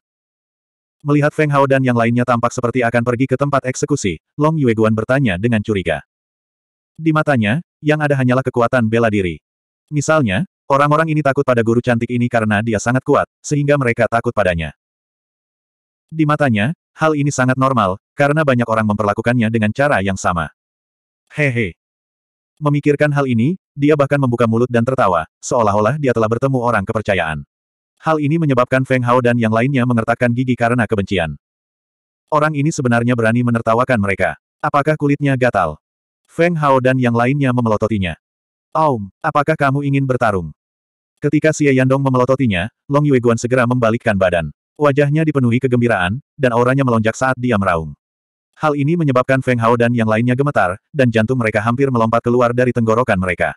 Melihat Feng Hao dan yang lainnya tampak seperti akan pergi ke tempat eksekusi, Long Yueguan bertanya dengan curiga. Di matanya, yang ada hanyalah kekuatan bela diri. Misalnya, Orang-orang ini takut pada guru cantik ini karena dia sangat kuat, sehingga mereka takut padanya. Di matanya, hal ini sangat normal, karena banyak orang memperlakukannya dengan cara yang sama. Hehe. Memikirkan hal ini, dia bahkan membuka mulut dan tertawa, seolah-olah dia telah bertemu orang kepercayaan. Hal ini menyebabkan Feng Hao dan yang lainnya mengertakkan gigi karena kebencian. Orang ini sebenarnya berani menertawakan mereka. Apakah kulitnya gatal? Feng Hao dan yang lainnya memelototinya. Aum, apakah kamu ingin bertarung? Ketika Xie Yandong memelototinya, Long Yueguan segera membalikkan badan. Wajahnya dipenuhi kegembiraan, dan auranya melonjak saat dia meraung. Hal ini menyebabkan Feng Hao dan yang lainnya gemetar, dan jantung mereka hampir melompat keluar dari tenggorokan mereka.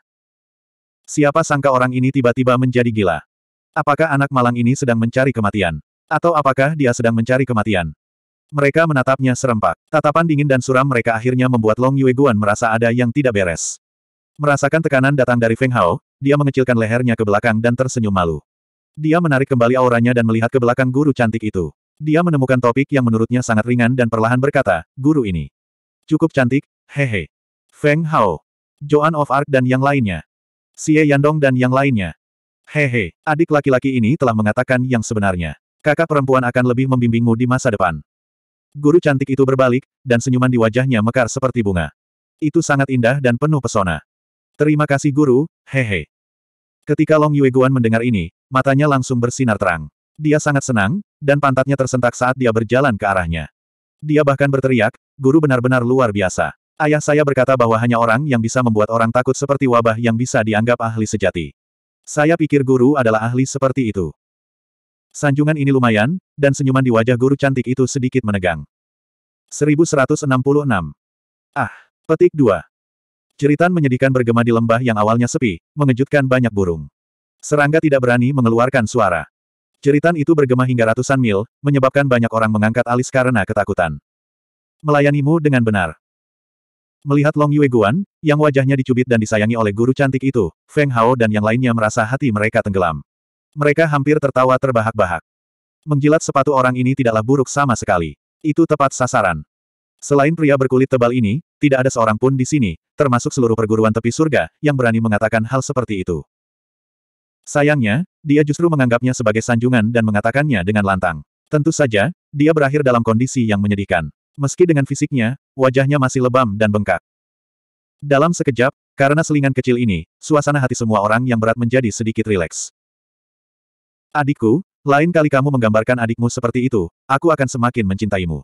Siapa sangka orang ini tiba-tiba menjadi gila? Apakah anak malang ini sedang mencari kematian? Atau apakah dia sedang mencari kematian? Mereka menatapnya serempak. Tatapan dingin dan suram mereka akhirnya membuat Long Yueguan merasa ada yang tidak beres. Merasakan tekanan datang dari Feng Hao, dia mengecilkan lehernya ke belakang dan tersenyum malu. Dia menarik kembali auranya dan melihat ke belakang guru cantik itu. Dia menemukan topik yang menurutnya sangat ringan dan perlahan berkata, guru ini. Cukup cantik, hehe. Feng Hao, Joan of Arc dan yang lainnya. Xie Yandong dan yang lainnya. Hehe, adik laki-laki ini telah mengatakan yang sebenarnya. Kakak perempuan akan lebih membimbingmu di masa depan. Guru cantik itu berbalik, dan senyuman di wajahnya mekar seperti bunga. Itu sangat indah dan penuh pesona. Terima kasih guru, hehe. Ketika Long Yueguan mendengar ini, matanya langsung bersinar terang. Dia sangat senang, dan pantatnya tersentak saat dia berjalan ke arahnya. Dia bahkan berteriak, guru benar-benar luar biasa. Ayah saya berkata bahwa hanya orang yang bisa membuat orang takut seperti wabah yang bisa dianggap ahli sejati. Saya pikir guru adalah ahli seperti itu. Sanjungan ini lumayan, dan senyuman di wajah guru cantik itu sedikit menegang. 1166 Ah, petik 2. Ceritan menyedihkan bergema di lembah yang awalnya sepi, mengejutkan banyak burung. Serangga tidak berani mengeluarkan suara. Ceritan itu bergema hingga ratusan mil, menyebabkan banyak orang mengangkat alis karena ketakutan. Melayanimu dengan benar. Melihat Long Yue Guan, yang wajahnya dicubit dan disayangi oleh guru cantik itu, Feng Hao dan yang lainnya merasa hati mereka tenggelam. Mereka hampir tertawa terbahak-bahak. Menjilat sepatu orang ini tidaklah buruk sama sekali. Itu tepat sasaran. Selain pria berkulit tebal ini, tidak ada seorang pun di sini, termasuk seluruh perguruan tepi surga, yang berani mengatakan hal seperti itu. Sayangnya, dia justru menganggapnya sebagai sanjungan dan mengatakannya dengan lantang. Tentu saja, dia berakhir dalam kondisi yang menyedihkan. Meski dengan fisiknya, wajahnya masih lebam dan bengkak. Dalam sekejap, karena selingan kecil ini, suasana hati semua orang yang berat menjadi sedikit rileks. Adikku, lain kali kamu menggambarkan adikmu seperti itu, aku akan semakin mencintaimu.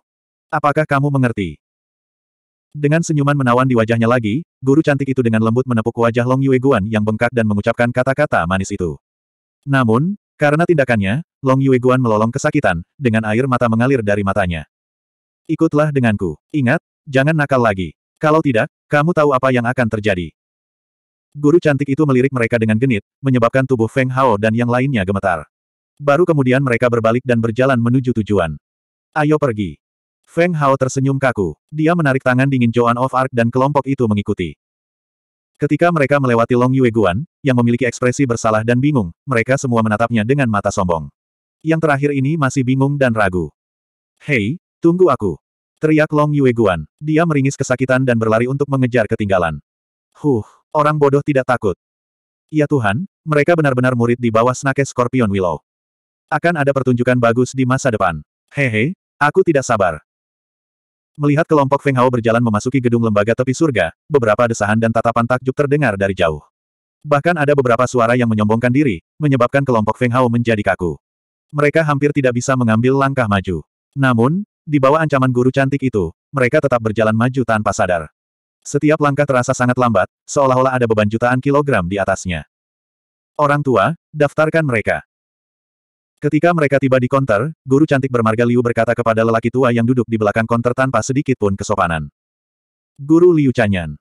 Apakah kamu mengerti? Dengan senyuman menawan di wajahnya lagi, guru cantik itu dengan lembut menepuk wajah Long Yue Guan yang bengkak dan mengucapkan kata-kata manis itu. Namun, karena tindakannya, Long Yue Guan melolong kesakitan, dengan air mata mengalir dari matanya. Ikutlah denganku. Ingat, jangan nakal lagi. Kalau tidak, kamu tahu apa yang akan terjadi. Guru cantik itu melirik mereka dengan genit, menyebabkan tubuh Feng Hao dan yang lainnya gemetar. Baru kemudian mereka berbalik dan berjalan menuju tujuan. Ayo pergi. Feng Hao tersenyum kaku. Dia menarik tangan dingin Joan of Arc dan kelompok itu mengikuti. Ketika mereka melewati Long Yue Guan, yang memiliki ekspresi bersalah dan bingung, mereka semua menatapnya dengan mata sombong. Yang terakhir ini masih bingung dan ragu. Hei, tunggu aku. Teriak Long Yue Guan. Dia meringis kesakitan dan berlari untuk mengejar ketinggalan. Huh, orang bodoh tidak takut. Ya Tuhan, mereka benar-benar murid di bawah snake Scorpion Willow. Akan ada pertunjukan bagus di masa depan. Hehe, aku tidak sabar. Melihat kelompok Feng Hao berjalan memasuki gedung lembaga tepi surga, beberapa desahan dan tatapan takjub terdengar dari jauh. Bahkan ada beberapa suara yang menyombongkan diri, menyebabkan kelompok Feng Hao menjadi kaku. Mereka hampir tidak bisa mengambil langkah maju. Namun, di bawah ancaman guru cantik itu, mereka tetap berjalan maju tanpa sadar. Setiap langkah terasa sangat lambat, seolah-olah ada beban jutaan kilogram di atasnya. Orang tua, daftarkan mereka. Ketika mereka tiba di konter, guru cantik bermarga Liu berkata kepada lelaki tua yang duduk di belakang konter tanpa sedikit pun kesopanan. Guru Liu Chanyan.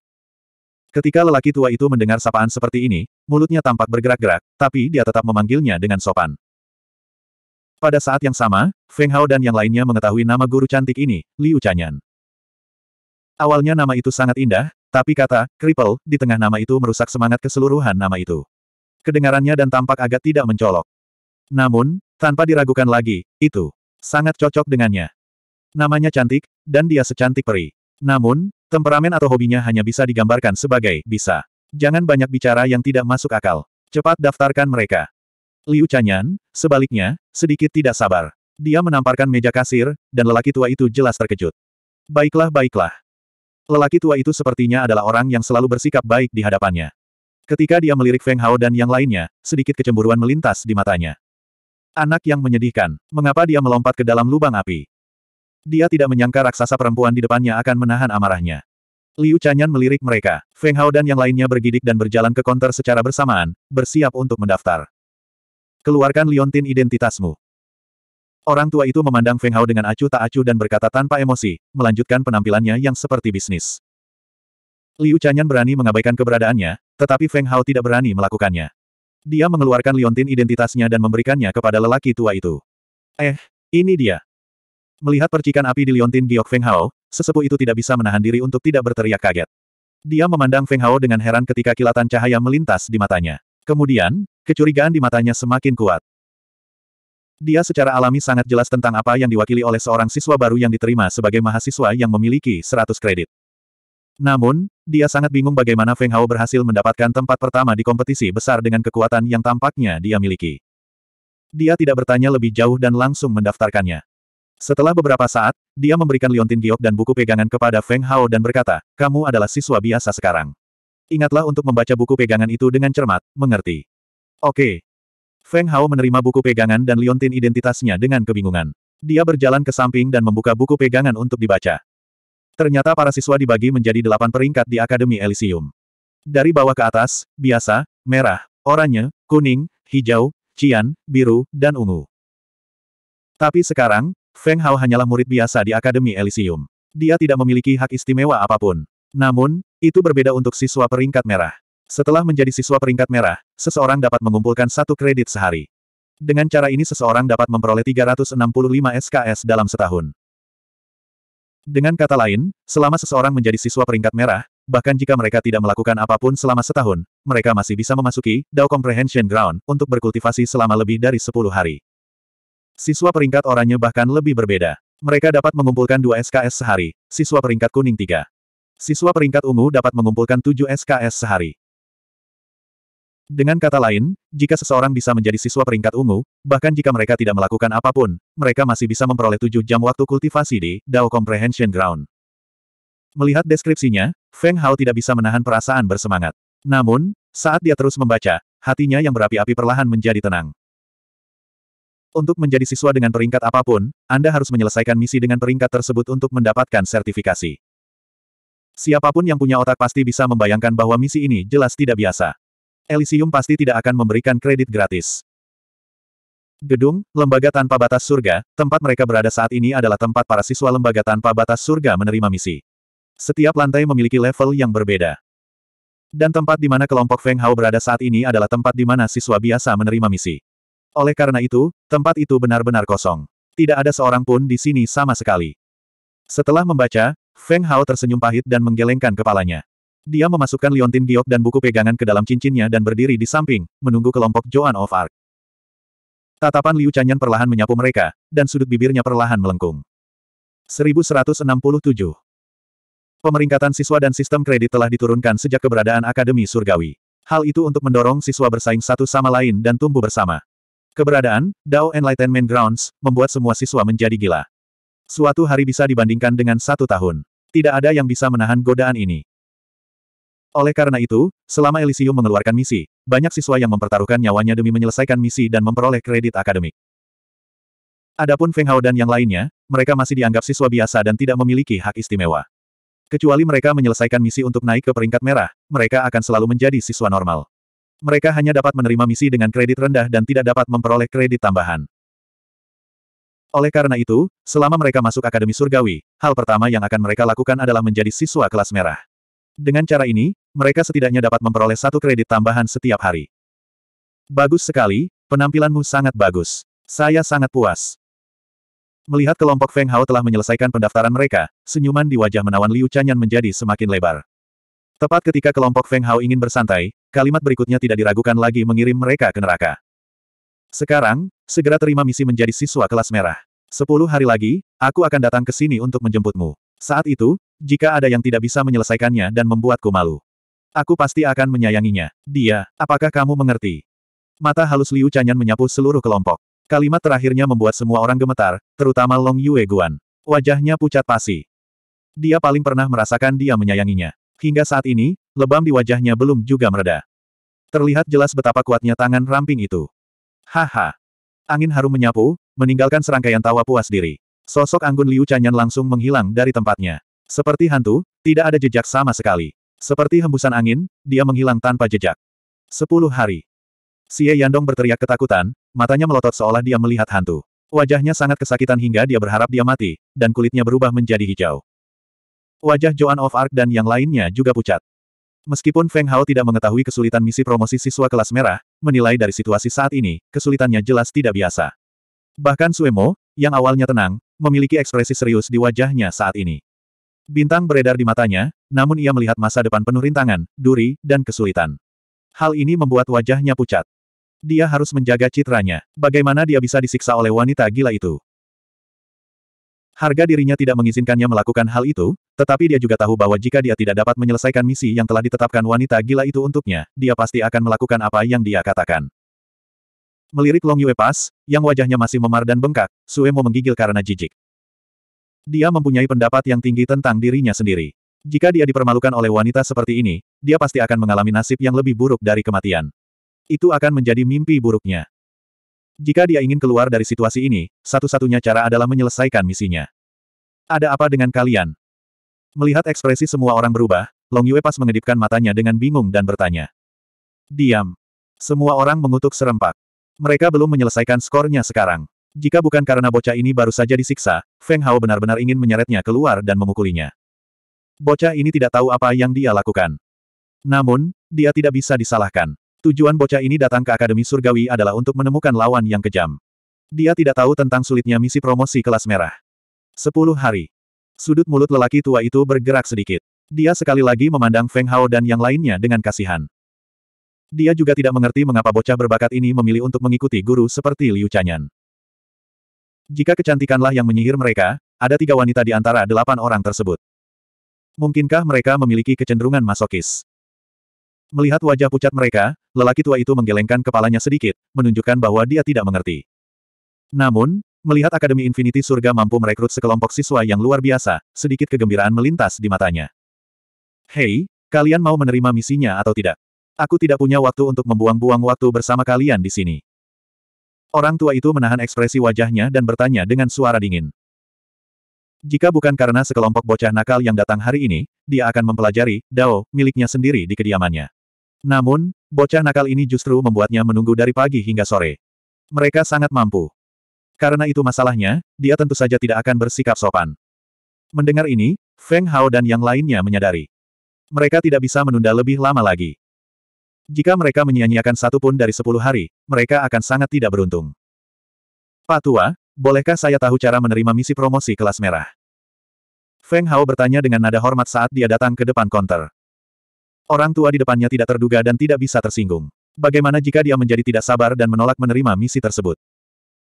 Ketika lelaki tua itu mendengar sapaan seperti ini, mulutnya tampak bergerak-gerak, tapi dia tetap memanggilnya dengan sopan. Pada saat yang sama, Feng Hao dan yang lainnya mengetahui nama guru cantik ini, Liu Chanyan. Awalnya nama itu sangat indah, tapi kata, cripple, di tengah nama itu merusak semangat keseluruhan nama itu. Kedengarannya dan tampak agak tidak mencolok. Namun, tanpa diragukan lagi, itu sangat cocok dengannya. Namanya cantik, dan dia secantik peri. Namun, temperamen atau hobinya hanya bisa digambarkan sebagai bisa. Jangan banyak bicara yang tidak masuk akal. Cepat daftarkan mereka. Liu Chanyan, sebaliknya, sedikit tidak sabar. Dia menamparkan meja kasir, dan lelaki tua itu jelas terkejut. Baiklah, baiklah. Lelaki tua itu sepertinya adalah orang yang selalu bersikap baik di hadapannya. Ketika dia melirik Feng Hao dan yang lainnya, sedikit kecemburuan melintas di matanya. Anak yang menyedihkan. Mengapa dia melompat ke dalam lubang api? Dia tidak menyangka raksasa perempuan di depannya akan menahan amarahnya. Liu Chanyan melirik mereka. Feng Hao dan yang lainnya bergidik dan berjalan ke konter secara bersamaan, bersiap untuk mendaftar. Keluarkan liontin identitasmu. Orang tua itu memandang Feng Hao dengan acuh tak acuh dan berkata tanpa emosi, melanjutkan penampilannya yang seperti bisnis. Liu Chanyan berani mengabaikan keberadaannya, tetapi Feng Hao tidak berani melakukannya. Dia mengeluarkan liontin identitasnya dan memberikannya kepada lelaki tua itu. Eh, ini dia. Melihat percikan api di liontin Giok Feng Hao, sesepuh itu tidak bisa menahan diri untuk tidak berteriak kaget. Dia memandang Feng Hao dengan heran ketika kilatan cahaya melintas di matanya. Kemudian, kecurigaan di matanya semakin kuat. Dia secara alami sangat jelas tentang apa yang diwakili oleh seorang siswa baru yang diterima sebagai mahasiswa yang memiliki 100 kredit. Namun, dia sangat bingung bagaimana Feng Hao berhasil mendapatkan tempat pertama di kompetisi besar dengan kekuatan yang tampaknya dia miliki. Dia tidak bertanya lebih jauh dan langsung mendaftarkannya. Setelah beberapa saat, dia memberikan Liontin Giok dan buku pegangan kepada Feng Hao dan berkata, kamu adalah siswa biasa sekarang. Ingatlah untuk membaca buku pegangan itu dengan cermat, mengerti. Oke. Feng Hao menerima buku pegangan dan Liontin identitasnya dengan kebingungan. Dia berjalan ke samping dan membuka buku pegangan untuk dibaca. Ternyata para siswa dibagi menjadi delapan peringkat di Akademi Elysium. Dari bawah ke atas, biasa, merah, oranye, kuning, hijau, cian, biru, dan ungu. Tapi sekarang, Feng Hao hanyalah murid biasa di Akademi Elysium. Dia tidak memiliki hak istimewa apapun. Namun, itu berbeda untuk siswa peringkat merah. Setelah menjadi siswa peringkat merah, seseorang dapat mengumpulkan satu kredit sehari. Dengan cara ini seseorang dapat memperoleh 365 SKS dalam setahun. Dengan kata lain, selama seseorang menjadi siswa peringkat merah, bahkan jika mereka tidak melakukan apapun selama setahun, mereka masih bisa memasuki Dao Comprehension Ground untuk berkultivasi selama lebih dari 10 hari. Siswa peringkat oranye bahkan lebih berbeda. Mereka dapat mengumpulkan 2 SKS sehari, siswa peringkat kuning 3. Siswa peringkat ungu dapat mengumpulkan 7 SKS sehari. Dengan kata lain, jika seseorang bisa menjadi siswa peringkat ungu, bahkan jika mereka tidak melakukan apapun, mereka masih bisa memperoleh tujuh jam waktu kultivasi di Dao Comprehension Ground. Melihat deskripsinya, Feng Hao tidak bisa menahan perasaan bersemangat. Namun, saat dia terus membaca, hatinya yang berapi-api perlahan menjadi tenang. Untuk menjadi siswa dengan peringkat apapun, Anda harus menyelesaikan misi dengan peringkat tersebut untuk mendapatkan sertifikasi. Siapapun yang punya otak pasti bisa membayangkan bahwa misi ini jelas tidak biasa. Elysium pasti tidak akan memberikan kredit gratis. Gedung, lembaga tanpa batas surga, tempat mereka berada saat ini adalah tempat para siswa lembaga tanpa batas surga menerima misi. Setiap lantai memiliki level yang berbeda. Dan tempat di mana kelompok Feng Hao berada saat ini adalah tempat di mana siswa biasa menerima misi. Oleh karena itu, tempat itu benar-benar kosong. Tidak ada seorang pun di sini sama sekali. Setelah membaca, Feng Hao tersenyum pahit dan menggelengkan kepalanya. Dia memasukkan liontin giok dan buku pegangan ke dalam cincinnya dan berdiri di samping, menunggu kelompok Joan of Arc. Tatapan Liu Chanyan perlahan menyapu mereka, dan sudut bibirnya perlahan melengkung. 1167 Pemeringkatan siswa dan sistem kredit telah diturunkan sejak keberadaan Akademi Surgawi. Hal itu untuk mendorong siswa bersaing satu sama lain dan tumbuh bersama. Keberadaan Dao Enlightenment Grounds membuat semua siswa menjadi gila. Suatu hari bisa dibandingkan dengan satu tahun. Tidak ada yang bisa menahan godaan ini. Oleh karena itu, selama Elysium mengeluarkan misi, banyak siswa yang mempertaruhkan nyawanya demi menyelesaikan misi dan memperoleh kredit akademik. Adapun Feng Hao dan yang lainnya, mereka masih dianggap siswa biasa dan tidak memiliki hak istimewa. Kecuali mereka menyelesaikan misi untuk naik ke peringkat merah, mereka akan selalu menjadi siswa normal. Mereka hanya dapat menerima misi dengan kredit rendah dan tidak dapat memperoleh kredit tambahan. Oleh karena itu, selama mereka masuk Akademi Surgawi, hal pertama yang akan mereka lakukan adalah menjadi siswa kelas merah. Dengan cara ini, mereka setidaknya dapat memperoleh satu kredit tambahan setiap hari. Bagus sekali, penampilanmu sangat bagus. Saya sangat puas. Melihat kelompok Feng Hao telah menyelesaikan pendaftaran mereka, senyuman di wajah menawan Liu Chanyan menjadi semakin lebar. Tepat ketika kelompok Feng Hao ingin bersantai, kalimat berikutnya tidak diragukan lagi mengirim mereka ke neraka. Sekarang, segera terima misi menjadi siswa kelas merah. Sepuluh hari lagi, aku akan datang ke sini untuk menjemputmu. Saat itu, jika ada yang tidak bisa menyelesaikannya dan membuatku malu. Aku pasti akan menyayanginya. Dia, apakah kamu mengerti? Mata halus Liu Chanyan menyapu seluruh kelompok. Kalimat terakhirnya membuat semua orang gemetar, terutama Long Yue Guan. Wajahnya pucat pasi. Dia paling pernah merasakan dia menyayanginya. Hingga saat ini, lebam di wajahnya belum juga mereda. Terlihat jelas betapa kuatnya tangan ramping itu. Haha. Angin harum menyapu, meninggalkan serangkaian tawa puas diri. Sosok anggun Liu Chanyan langsung menghilang dari tempatnya. Seperti hantu, tidak ada jejak sama sekali. Seperti hembusan angin, dia menghilang tanpa jejak. Sepuluh hari. Xie Yandong berteriak ketakutan, matanya melotot seolah dia melihat hantu. Wajahnya sangat kesakitan hingga dia berharap dia mati, dan kulitnya berubah menjadi hijau. Wajah Joan of Arc dan yang lainnya juga pucat. Meskipun Feng Hao tidak mengetahui kesulitan misi promosi siswa kelas merah, menilai dari situasi saat ini, kesulitannya jelas tidak biasa. Bahkan Suemo, yang awalnya tenang, memiliki ekspresi serius di wajahnya saat ini. Bintang beredar di matanya, namun ia melihat masa depan penuh rintangan, duri, dan kesulitan. Hal ini membuat wajahnya pucat. Dia harus menjaga citranya. Bagaimana dia bisa disiksa oleh wanita gila itu? Harga dirinya tidak mengizinkannya melakukan hal itu, tetapi dia juga tahu bahwa jika dia tidak dapat menyelesaikan misi yang telah ditetapkan wanita gila itu untuknya, dia pasti akan melakukan apa yang dia katakan. Melirik Long Yue Pas, yang wajahnya masih memar dan bengkak, Sue Mo menggigil karena jijik. Dia mempunyai pendapat yang tinggi tentang dirinya sendiri. Jika dia dipermalukan oleh wanita seperti ini, dia pasti akan mengalami nasib yang lebih buruk dari kematian. Itu akan menjadi mimpi buruknya. Jika dia ingin keluar dari situasi ini, satu-satunya cara adalah menyelesaikan misinya. Ada apa dengan kalian? Melihat ekspresi semua orang berubah, Long Yue Pas mengedipkan matanya dengan bingung dan bertanya. Diam. Semua orang mengutuk serempak. Mereka belum menyelesaikan skornya sekarang. Jika bukan karena bocah ini baru saja disiksa, Feng Hao benar-benar ingin menyeretnya keluar dan memukulinya. Bocah ini tidak tahu apa yang dia lakukan. Namun, dia tidak bisa disalahkan. Tujuan bocah ini datang ke Akademi Surgawi adalah untuk menemukan lawan yang kejam. Dia tidak tahu tentang sulitnya misi promosi kelas merah. Sepuluh hari. Sudut mulut lelaki tua itu bergerak sedikit. Dia sekali lagi memandang Feng Hao dan yang lainnya dengan kasihan. Dia juga tidak mengerti mengapa bocah berbakat ini memilih untuk mengikuti guru seperti Liu Chanyan. Jika kecantikanlah yang menyihir mereka, ada tiga wanita di antara delapan orang tersebut. Mungkinkah mereka memiliki kecenderungan masokis? Melihat wajah pucat mereka, lelaki tua itu menggelengkan kepalanya sedikit, menunjukkan bahwa dia tidak mengerti. Namun, melihat Akademi Infinity Surga mampu merekrut sekelompok siswa yang luar biasa, sedikit kegembiraan melintas di matanya. Hei, kalian mau menerima misinya atau tidak? Aku tidak punya waktu untuk membuang-buang waktu bersama kalian di sini. Orang tua itu menahan ekspresi wajahnya dan bertanya dengan suara dingin. Jika bukan karena sekelompok bocah nakal yang datang hari ini, dia akan mempelajari Dao miliknya sendiri di kediamannya. Namun, bocah nakal ini justru membuatnya menunggu dari pagi hingga sore. Mereka sangat mampu. Karena itu masalahnya, dia tentu saja tidak akan bersikap sopan. Mendengar ini, Feng Hao dan yang lainnya menyadari. Mereka tidak bisa menunda lebih lama lagi. Jika mereka menyia-nyiakan satu pun dari sepuluh hari, mereka akan sangat tidak beruntung. Pak Tua, bolehkah saya tahu cara menerima misi promosi kelas merah? Feng Hao bertanya dengan nada hormat saat dia datang ke depan konter. Orang tua di depannya tidak terduga dan tidak bisa tersinggung. Bagaimana jika dia menjadi tidak sabar dan menolak menerima misi tersebut?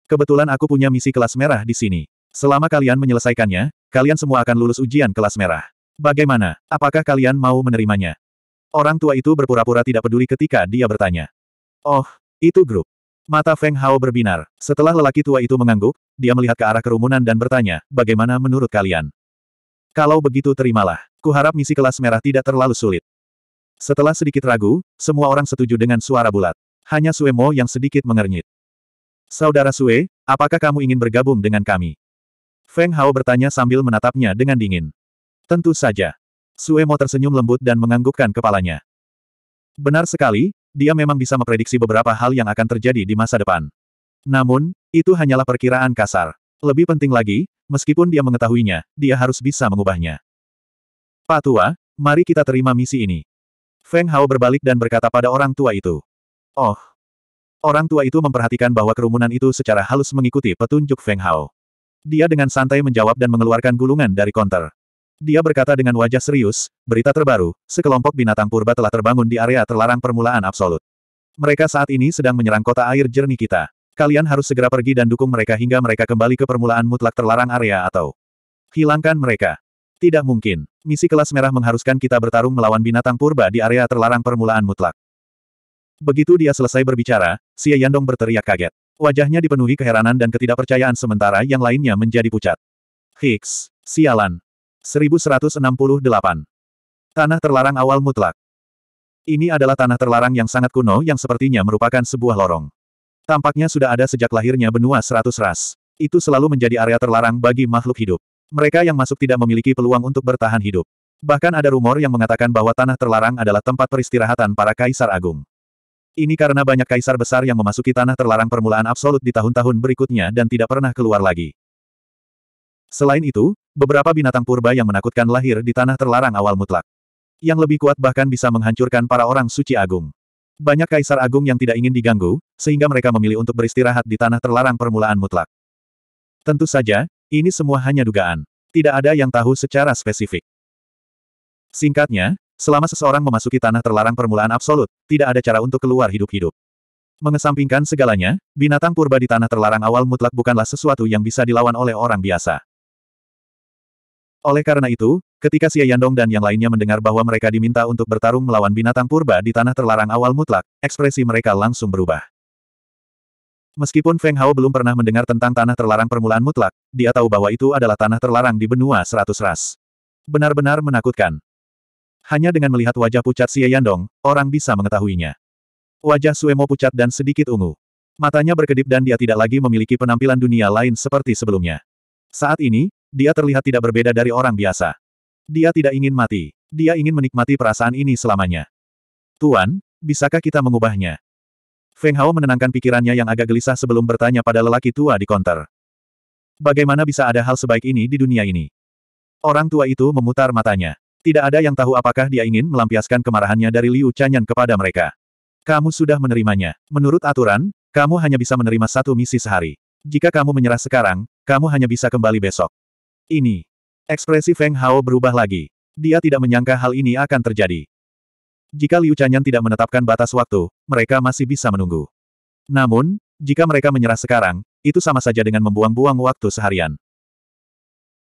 Kebetulan aku punya misi kelas merah di sini. Selama kalian menyelesaikannya, kalian semua akan lulus ujian kelas merah. Bagaimana? Apakah kalian mau menerimanya? Orang tua itu berpura-pura tidak peduli ketika dia bertanya. Oh, itu grup. Mata Feng Hao berbinar. Setelah lelaki tua itu mengangguk, dia melihat ke arah kerumunan dan bertanya, bagaimana menurut kalian? Kalau begitu terimalah. Kuharap misi kelas merah tidak terlalu sulit. Setelah sedikit ragu, semua orang setuju dengan suara bulat. Hanya Sue Mo yang sedikit mengernyit. Saudara Sue, apakah kamu ingin bergabung dengan kami? Feng Hao bertanya sambil menatapnya dengan dingin. Tentu saja. Suemo tersenyum lembut dan menganggukkan kepalanya. Benar sekali, dia memang bisa memprediksi beberapa hal yang akan terjadi di masa depan. Namun, itu hanyalah perkiraan kasar. Lebih penting lagi, meskipun dia mengetahuinya, dia harus bisa mengubahnya. Pak Tua, mari kita terima misi ini. Feng Hao berbalik dan berkata pada orang tua itu. Oh. Orang tua itu memperhatikan bahwa kerumunan itu secara halus mengikuti petunjuk Feng Hao. Dia dengan santai menjawab dan mengeluarkan gulungan dari konter. Dia berkata dengan wajah serius, berita terbaru, sekelompok binatang purba telah terbangun di area terlarang permulaan absolut. Mereka saat ini sedang menyerang kota air jernih kita. Kalian harus segera pergi dan dukung mereka hingga mereka kembali ke permulaan mutlak terlarang area atau hilangkan mereka. Tidak mungkin. Misi kelas merah mengharuskan kita bertarung melawan binatang purba di area terlarang permulaan mutlak. Begitu dia selesai berbicara, Xie Yandong berteriak kaget. Wajahnya dipenuhi keheranan dan ketidakpercayaan sementara yang lainnya menjadi pucat. Hicks. Sialan. 1168. Tanah terlarang awal mutlak. Ini adalah tanah terlarang yang sangat kuno yang sepertinya merupakan sebuah lorong. Tampaknya sudah ada sejak lahirnya benua seratus ras. Itu selalu menjadi area terlarang bagi makhluk hidup. Mereka yang masuk tidak memiliki peluang untuk bertahan hidup. Bahkan ada rumor yang mengatakan bahwa tanah terlarang adalah tempat peristirahatan para kaisar agung. Ini karena banyak kaisar besar yang memasuki tanah terlarang permulaan absolut di tahun-tahun berikutnya dan tidak pernah keluar lagi. Selain itu, beberapa binatang purba yang menakutkan lahir di tanah terlarang awal mutlak. Yang lebih kuat bahkan bisa menghancurkan para orang suci agung. Banyak kaisar agung yang tidak ingin diganggu, sehingga mereka memilih untuk beristirahat di tanah terlarang permulaan mutlak. Tentu saja, ini semua hanya dugaan. Tidak ada yang tahu secara spesifik. Singkatnya, selama seseorang memasuki tanah terlarang permulaan absolut, tidak ada cara untuk keluar hidup-hidup. Mengesampingkan segalanya, binatang purba di tanah terlarang awal mutlak bukanlah sesuatu yang bisa dilawan oleh orang biasa. Oleh karena itu, ketika Xie Yandong dan yang lainnya mendengar bahwa mereka diminta untuk bertarung melawan binatang purba di tanah terlarang awal mutlak, ekspresi mereka langsung berubah. Meskipun Feng Hao belum pernah mendengar tentang tanah terlarang permulaan mutlak, dia tahu bahwa itu adalah tanah terlarang di benua seratus ras. Benar-benar menakutkan. Hanya dengan melihat wajah pucat Xie Yandong, orang bisa mengetahuinya. Wajah Suemo pucat dan sedikit ungu. Matanya berkedip dan dia tidak lagi memiliki penampilan dunia lain seperti sebelumnya. Saat ini, dia terlihat tidak berbeda dari orang biasa. Dia tidak ingin mati. Dia ingin menikmati perasaan ini selamanya. Tuan, bisakah kita mengubahnya? Feng Hao menenangkan pikirannya yang agak gelisah sebelum bertanya pada lelaki tua di konter. Bagaimana bisa ada hal sebaik ini di dunia ini? Orang tua itu memutar matanya. Tidak ada yang tahu apakah dia ingin melampiaskan kemarahannya dari Liu Chanyan kepada mereka. Kamu sudah menerimanya. Menurut aturan, kamu hanya bisa menerima satu misi sehari. Jika kamu menyerah sekarang, kamu hanya bisa kembali besok. Ini. Ekspresi Feng Hao berubah lagi. Dia tidak menyangka hal ini akan terjadi. Jika Liu Chanyan tidak menetapkan batas waktu, mereka masih bisa menunggu. Namun, jika mereka menyerah sekarang, itu sama saja dengan membuang-buang waktu seharian.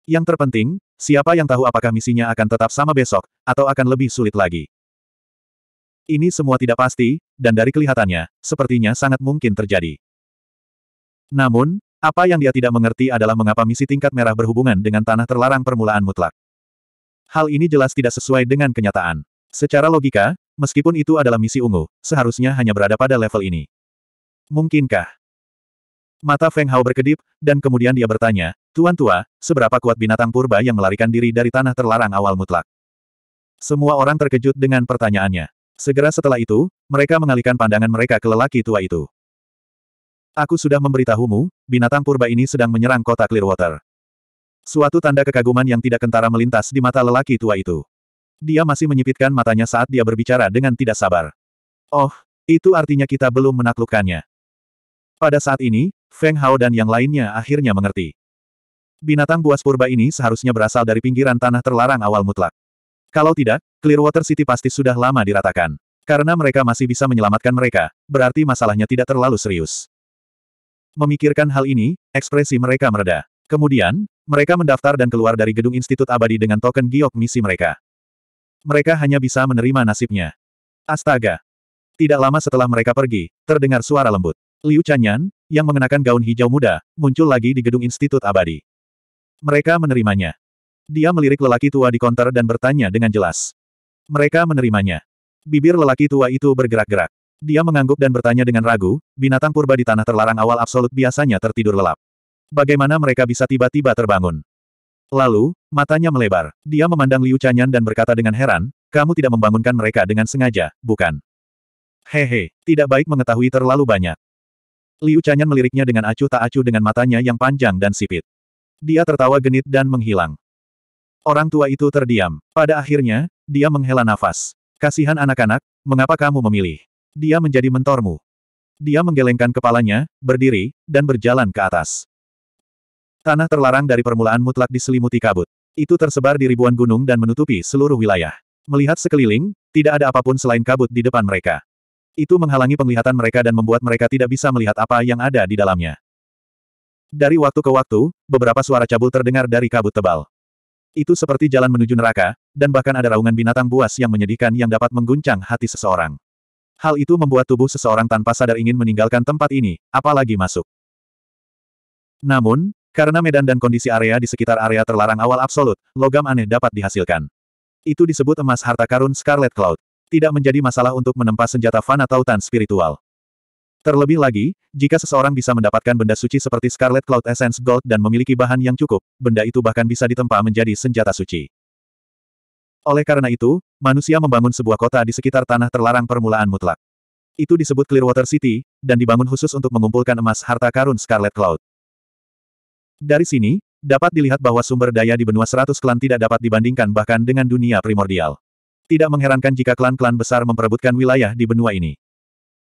Yang terpenting, siapa yang tahu apakah misinya akan tetap sama besok, atau akan lebih sulit lagi. Ini semua tidak pasti, dan dari kelihatannya, sepertinya sangat mungkin terjadi. Namun, apa yang dia tidak mengerti adalah mengapa misi tingkat merah berhubungan dengan tanah terlarang permulaan mutlak. Hal ini jelas tidak sesuai dengan kenyataan. Secara logika, meskipun itu adalah misi ungu, seharusnya hanya berada pada level ini. Mungkinkah? Mata Feng Hao berkedip, dan kemudian dia bertanya, Tuan Tua, seberapa kuat binatang purba yang melarikan diri dari tanah terlarang awal mutlak? Semua orang terkejut dengan pertanyaannya. Segera setelah itu, mereka mengalihkan pandangan mereka ke lelaki tua itu. Aku sudah memberitahumu, binatang purba ini sedang menyerang kota Clearwater. Suatu tanda kekaguman yang tidak kentara melintas di mata lelaki tua itu. Dia masih menyipitkan matanya saat dia berbicara dengan tidak sabar. Oh, itu artinya kita belum menaklukkannya. Pada saat ini, Feng Hao dan yang lainnya akhirnya mengerti. Binatang buas purba ini seharusnya berasal dari pinggiran tanah terlarang awal mutlak. Kalau tidak, Clearwater City pasti sudah lama diratakan. Karena mereka masih bisa menyelamatkan mereka, berarti masalahnya tidak terlalu serius. Memikirkan hal ini, ekspresi mereka mereda. Kemudian, mereka mendaftar dan keluar dari gedung Institut Abadi dengan token giok misi mereka. Mereka hanya bisa menerima nasibnya. Astaga! Tidak lama setelah mereka pergi, terdengar suara lembut. Liu Chanyan, yang mengenakan gaun hijau muda, muncul lagi di gedung Institut Abadi. Mereka menerimanya. Dia melirik lelaki tua di konter dan bertanya dengan jelas. Mereka menerimanya. Bibir lelaki tua itu bergerak-gerak. Dia mengangguk dan bertanya dengan ragu, binatang purba di tanah terlarang awal absolut biasanya tertidur lelap. Bagaimana mereka bisa tiba-tiba terbangun? Lalu, matanya melebar. Dia memandang Liu Chanyan dan berkata dengan heran, kamu tidak membangunkan mereka dengan sengaja, bukan? Hehe, tidak baik mengetahui terlalu banyak. Liu Chanyan meliriknya dengan acuh tak acuh dengan matanya yang panjang dan sipit. Dia tertawa genit dan menghilang. Orang tua itu terdiam. Pada akhirnya, dia menghela nafas. Kasihan anak-anak, mengapa kamu memilih? Dia menjadi mentormu. Dia menggelengkan kepalanya, berdiri, dan berjalan ke atas. Tanah terlarang dari permulaan mutlak diselimuti kabut. Itu tersebar di ribuan gunung dan menutupi seluruh wilayah. Melihat sekeliling, tidak ada apapun selain kabut di depan mereka. Itu menghalangi penglihatan mereka dan membuat mereka tidak bisa melihat apa yang ada di dalamnya. Dari waktu ke waktu, beberapa suara cabul terdengar dari kabut tebal. Itu seperti jalan menuju neraka, dan bahkan ada raungan binatang buas yang menyedihkan yang dapat mengguncang hati seseorang. Hal itu membuat tubuh seseorang tanpa sadar ingin meninggalkan tempat ini, apalagi masuk. Namun, karena medan dan kondisi area di sekitar area terlarang awal absolut, logam aneh dapat dihasilkan. Itu disebut emas harta karun Scarlet Cloud. Tidak menjadi masalah untuk menempa senjata fana tautan spiritual. Terlebih lagi, jika seseorang bisa mendapatkan benda suci seperti Scarlet Cloud Essence Gold dan memiliki bahan yang cukup, benda itu bahkan bisa ditempa menjadi senjata suci. Oleh karena itu, manusia membangun sebuah kota di sekitar tanah terlarang permulaan mutlak. Itu disebut Clearwater City, dan dibangun khusus untuk mengumpulkan emas harta karun Scarlet Cloud. Dari sini, dapat dilihat bahwa sumber daya di benua seratus klan tidak dapat dibandingkan bahkan dengan dunia primordial. Tidak mengherankan jika klan-klan besar memperebutkan wilayah di benua ini.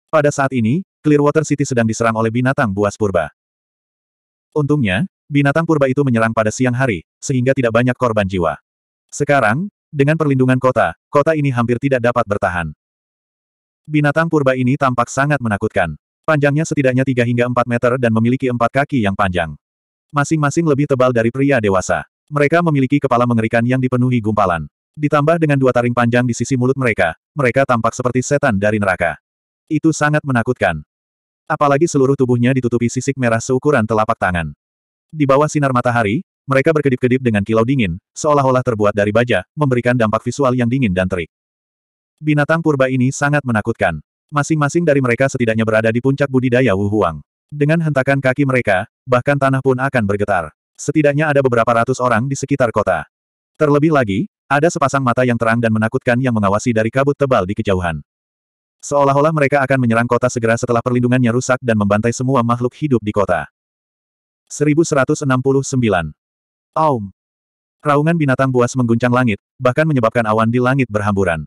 Pada saat ini, Clearwater City sedang diserang oleh binatang buas purba. Untungnya, binatang purba itu menyerang pada siang hari, sehingga tidak banyak korban jiwa. Sekarang, dengan perlindungan kota, kota ini hampir tidak dapat bertahan. Binatang purba ini tampak sangat menakutkan. Panjangnya setidaknya 3 hingga 4 meter dan memiliki empat kaki yang panjang. Masing-masing lebih tebal dari pria dewasa. Mereka memiliki kepala mengerikan yang dipenuhi gumpalan. Ditambah dengan dua taring panjang di sisi mulut mereka, mereka tampak seperti setan dari neraka. Itu sangat menakutkan. Apalagi seluruh tubuhnya ditutupi sisik merah seukuran telapak tangan. Di bawah sinar matahari, mereka berkedip-kedip dengan kilau dingin, seolah-olah terbuat dari baja, memberikan dampak visual yang dingin dan terik. Binatang purba ini sangat menakutkan. Masing-masing dari mereka setidaknya berada di puncak budidaya Wu Huang. Dengan hentakan kaki mereka, bahkan tanah pun akan bergetar. Setidaknya ada beberapa ratus orang di sekitar kota. Terlebih lagi, ada sepasang mata yang terang dan menakutkan yang mengawasi dari kabut tebal di kejauhan. Seolah-olah mereka akan menyerang kota segera setelah perlindungannya rusak dan membantai semua makhluk hidup di kota. 1169 Aum. Raungan binatang buas mengguncang langit, bahkan menyebabkan awan di langit berhamburan.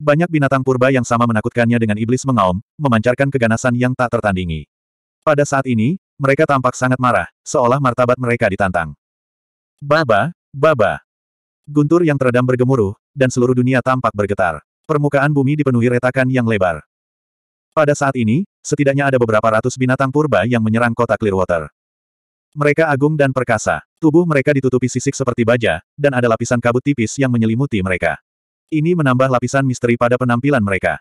Banyak binatang purba yang sama menakutkannya dengan iblis mengaum, memancarkan keganasan yang tak tertandingi. Pada saat ini, mereka tampak sangat marah, seolah martabat mereka ditantang. Baba, baba. Guntur yang teredam bergemuruh, dan seluruh dunia tampak bergetar. Permukaan bumi dipenuhi retakan yang lebar. Pada saat ini, setidaknya ada beberapa ratus binatang purba yang menyerang kota Clearwater. Mereka agung dan perkasa. Tubuh mereka ditutupi sisik seperti baja, dan ada lapisan kabut tipis yang menyelimuti mereka. Ini menambah lapisan misteri pada penampilan mereka.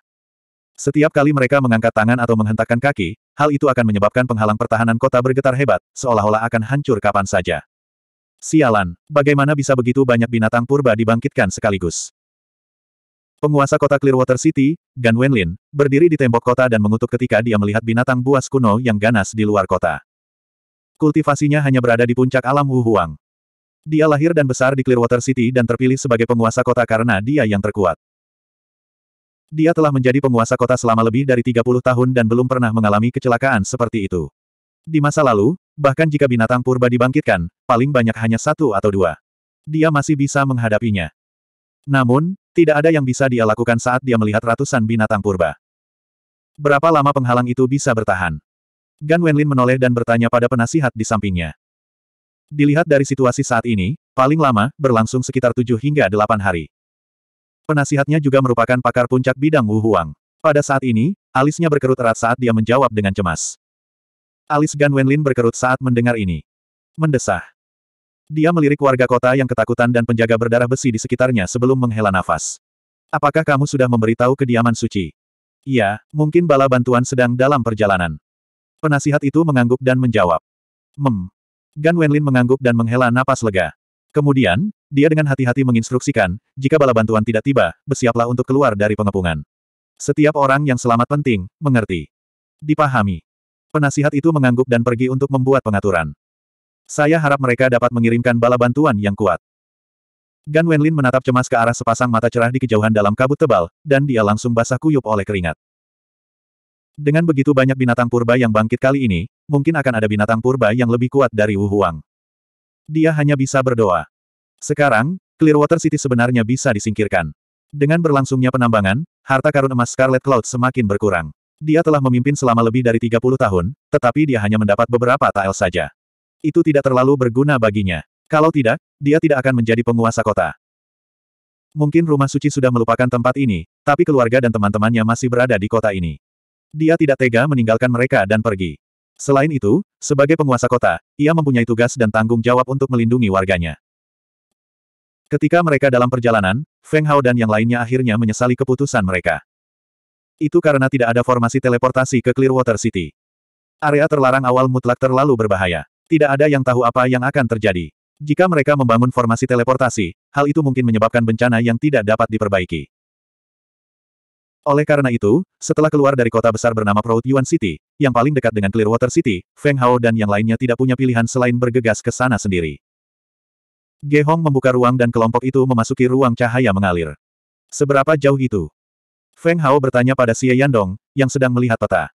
Setiap kali mereka mengangkat tangan atau menghentakkan kaki, hal itu akan menyebabkan penghalang pertahanan kota bergetar hebat, seolah-olah akan hancur kapan saja. Sialan, bagaimana bisa begitu banyak binatang purba dibangkitkan sekaligus? Penguasa kota Clearwater City, Gan Wenlin, berdiri di tembok kota dan mengutuk ketika dia melihat binatang buas kuno yang ganas di luar kota. Kultivasinya hanya berada di puncak alam Wu Dia lahir dan besar di Clearwater City dan terpilih sebagai penguasa kota karena dia yang terkuat. Dia telah menjadi penguasa kota selama lebih dari 30 tahun dan belum pernah mengalami kecelakaan seperti itu. Di masa lalu, bahkan jika binatang purba dibangkitkan, paling banyak hanya satu atau dua. Dia masih bisa menghadapinya. Namun, tidak ada yang bisa dia lakukan saat dia melihat ratusan binatang purba. Berapa lama penghalang itu bisa bertahan? Gan Wenlin menoleh dan bertanya pada penasihat di sampingnya. Dilihat dari situasi saat ini, paling lama, berlangsung sekitar tujuh hingga delapan hari. Penasihatnya juga merupakan pakar puncak bidang Wu Huang. Pada saat ini, alisnya berkerut erat saat dia menjawab dengan cemas. Alis Gan Wenlin berkerut saat mendengar ini. Mendesah. Dia melirik warga kota yang ketakutan dan penjaga berdarah besi di sekitarnya sebelum menghela nafas. Apakah kamu sudah memberitahu kediaman suci? Iya, mungkin bala bantuan sedang dalam perjalanan. Penasihat itu mengangguk dan menjawab. Mem. Gan Wenlin mengangguk dan menghela napas lega. Kemudian, dia dengan hati-hati menginstruksikan, jika bala bantuan tidak tiba, bersiaplah untuk keluar dari pengepungan. Setiap orang yang selamat penting, mengerti. Dipahami. Penasihat itu mengangguk dan pergi untuk membuat pengaturan. Saya harap mereka dapat mengirimkan bala bantuan yang kuat. Gan Wenlin menatap cemas ke arah sepasang mata cerah di kejauhan dalam kabut tebal, dan dia langsung basah kuyup oleh keringat. Dengan begitu banyak binatang purba yang bangkit kali ini, mungkin akan ada binatang purba yang lebih kuat dari Wu Huang. Dia hanya bisa berdoa. Sekarang, Clearwater City sebenarnya bisa disingkirkan. Dengan berlangsungnya penambangan, harta karun emas Scarlet Cloud semakin berkurang. Dia telah memimpin selama lebih dari 30 tahun, tetapi dia hanya mendapat beberapa tael saja. Itu tidak terlalu berguna baginya. Kalau tidak, dia tidak akan menjadi penguasa kota. Mungkin rumah suci sudah melupakan tempat ini, tapi keluarga dan teman-temannya masih berada di kota ini. Dia tidak tega meninggalkan mereka dan pergi. Selain itu, sebagai penguasa kota, ia mempunyai tugas dan tanggung jawab untuk melindungi warganya. Ketika mereka dalam perjalanan, Feng Hao dan yang lainnya akhirnya menyesali keputusan mereka. Itu karena tidak ada formasi teleportasi ke Clearwater City. Area terlarang awal mutlak terlalu berbahaya. Tidak ada yang tahu apa yang akan terjadi. Jika mereka membangun formasi teleportasi, hal itu mungkin menyebabkan bencana yang tidak dapat diperbaiki. Oleh karena itu, setelah keluar dari kota besar bernama Proud Yuan City, yang paling dekat dengan Clearwater City, Feng Hao dan yang lainnya tidak punya pilihan selain bergegas ke sana sendiri. Ge Hong membuka ruang dan kelompok itu memasuki ruang cahaya mengalir. Seberapa jauh itu? Feng Hao bertanya pada Xie Yandong, yang sedang melihat peta.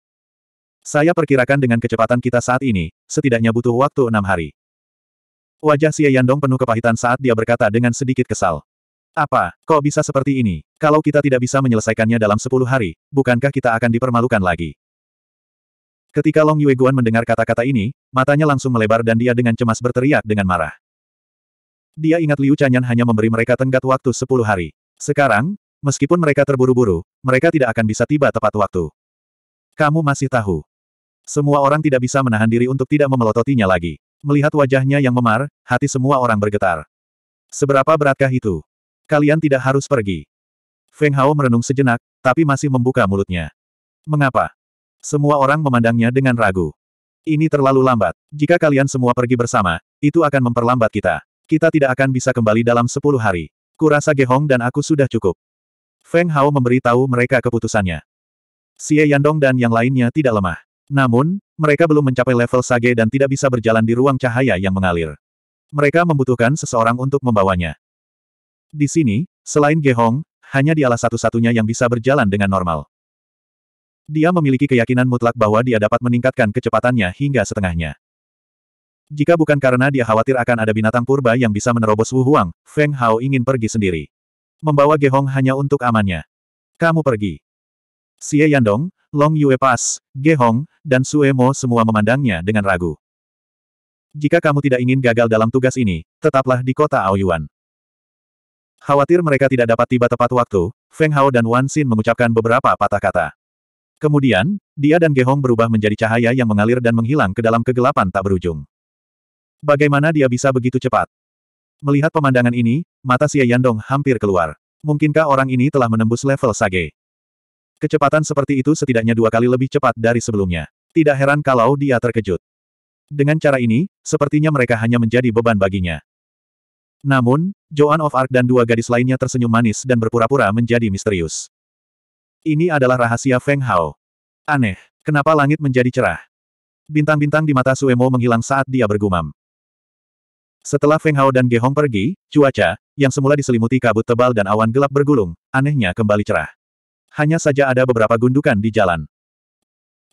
Saya perkirakan dengan kecepatan kita saat ini, setidaknya butuh waktu enam hari. Wajah Xie Yandong penuh kepahitan saat dia berkata dengan sedikit kesal. Apa, kok bisa seperti ini? Kalau kita tidak bisa menyelesaikannya dalam sepuluh hari, bukankah kita akan dipermalukan lagi? Ketika Long Yueguan mendengar kata-kata ini, matanya langsung melebar dan dia dengan cemas berteriak dengan marah. Dia ingat Liu Chanyan hanya memberi mereka tenggat waktu sepuluh hari. Sekarang, meskipun mereka terburu-buru, mereka tidak akan bisa tiba tepat waktu. Kamu masih tahu. Semua orang tidak bisa menahan diri untuk tidak memelototinya lagi. Melihat wajahnya yang memar, hati semua orang bergetar. Seberapa beratkah itu? Kalian tidak harus pergi. Feng Hao merenung sejenak, tapi masih membuka mulutnya. Mengapa? Semua orang memandangnya dengan ragu. Ini terlalu lambat. Jika kalian semua pergi bersama, itu akan memperlambat kita. Kita tidak akan bisa kembali dalam sepuluh hari. Kurasa Gehong dan aku sudah cukup. Feng Hao memberi tahu mereka keputusannya. Xie Yandong dan yang lainnya tidak lemah. Namun, mereka belum mencapai level sage dan tidak bisa berjalan di ruang cahaya yang mengalir. Mereka membutuhkan seseorang untuk membawanya. Di sini, selain Gehong, hanya dialah satu-satunya yang bisa berjalan dengan normal. Dia memiliki keyakinan mutlak bahwa dia dapat meningkatkan kecepatannya hingga setengahnya. Jika bukan karena dia khawatir akan ada binatang purba yang bisa menerobos Wu Huang, Feng Hao ingin pergi sendiri. Membawa Gehong hanya untuk amannya. Kamu pergi. Xie Yandong, Long Yue Pas, Gehong, dan Sue Mo semua memandangnya dengan ragu. Jika kamu tidak ingin gagal dalam tugas ini, tetaplah di kota Aoyuan. Khawatir mereka tidak dapat tiba tepat waktu, Feng Hao dan Wan Xin mengucapkan beberapa patah kata. Kemudian, dia dan Ge Hong berubah menjadi cahaya yang mengalir dan menghilang ke dalam kegelapan tak berujung. Bagaimana dia bisa begitu cepat? Melihat pemandangan ini, mata Xie Yandong hampir keluar. Mungkinkah orang ini telah menembus level Sage? Kecepatan seperti itu setidaknya dua kali lebih cepat dari sebelumnya. Tidak heran kalau dia terkejut. Dengan cara ini, sepertinya mereka hanya menjadi beban baginya. Namun, Joan of Arc dan dua gadis lainnya tersenyum manis dan berpura-pura menjadi misterius. Ini adalah rahasia Feng Hao. Aneh, kenapa langit menjadi cerah? Bintang-bintang di mata Suemo menghilang saat dia bergumam. Setelah Feng Hao dan Ge Hong pergi, cuaca, yang semula diselimuti kabut tebal dan awan gelap bergulung, anehnya kembali cerah. Hanya saja ada beberapa gundukan di jalan.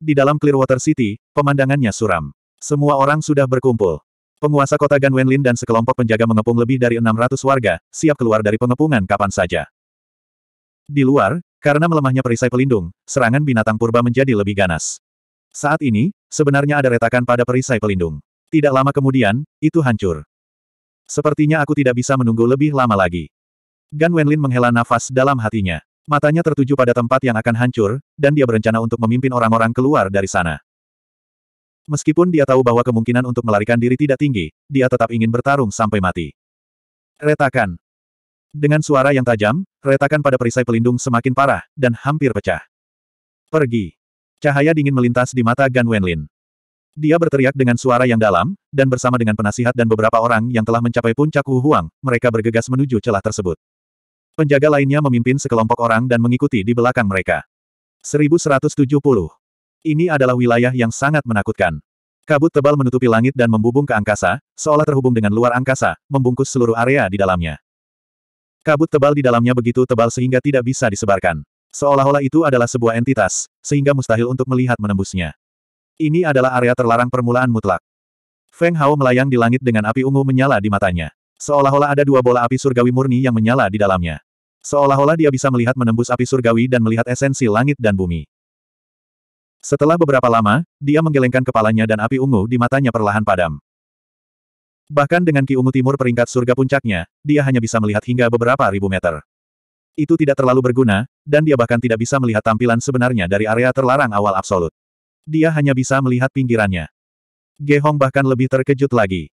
Di dalam Clearwater City, pemandangannya suram. Semua orang sudah berkumpul. Penguasa kota Gan Wenlin dan sekelompok penjaga mengepung lebih dari 600 warga, siap keluar dari pengepungan kapan saja. Di luar, karena melemahnya perisai pelindung, serangan binatang purba menjadi lebih ganas. Saat ini, sebenarnya ada retakan pada perisai pelindung. Tidak lama kemudian, itu hancur. Sepertinya aku tidak bisa menunggu lebih lama lagi. Gan Wenlin menghela nafas dalam hatinya. Matanya tertuju pada tempat yang akan hancur, dan dia berencana untuk memimpin orang-orang keluar dari sana. Meskipun dia tahu bahwa kemungkinan untuk melarikan diri tidak tinggi, dia tetap ingin bertarung sampai mati. Retakan. Dengan suara yang tajam, retakan pada perisai pelindung semakin parah, dan hampir pecah. Pergi. Cahaya dingin melintas di mata Gan Wenlin. Dia berteriak dengan suara yang dalam, dan bersama dengan penasihat dan beberapa orang yang telah mencapai puncak Wu Huang, mereka bergegas menuju celah tersebut. Penjaga lainnya memimpin sekelompok orang dan mengikuti di belakang mereka. 1170 ini adalah wilayah yang sangat menakutkan. Kabut tebal menutupi langit dan membubung ke angkasa, seolah terhubung dengan luar angkasa, membungkus seluruh area di dalamnya. Kabut tebal di dalamnya begitu tebal sehingga tidak bisa disebarkan. Seolah-olah itu adalah sebuah entitas, sehingga mustahil untuk melihat menembusnya. Ini adalah area terlarang permulaan mutlak. Feng Hao melayang di langit dengan api ungu menyala di matanya. Seolah-olah ada dua bola api surgawi murni yang menyala di dalamnya. Seolah-olah dia bisa melihat menembus api surgawi dan melihat esensi langit dan bumi. Setelah beberapa lama, dia menggelengkan kepalanya dan api ungu di matanya perlahan padam. Bahkan dengan Ki Ungu Timur peringkat surga puncaknya, dia hanya bisa melihat hingga beberapa ribu meter. Itu tidak terlalu berguna, dan dia bahkan tidak bisa melihat tampilan sebenarnya dari area terlarang awal absolut. Dia hanya bisa melihat pinggirannya. Ge Hong bahkan lebih terkejut lagi.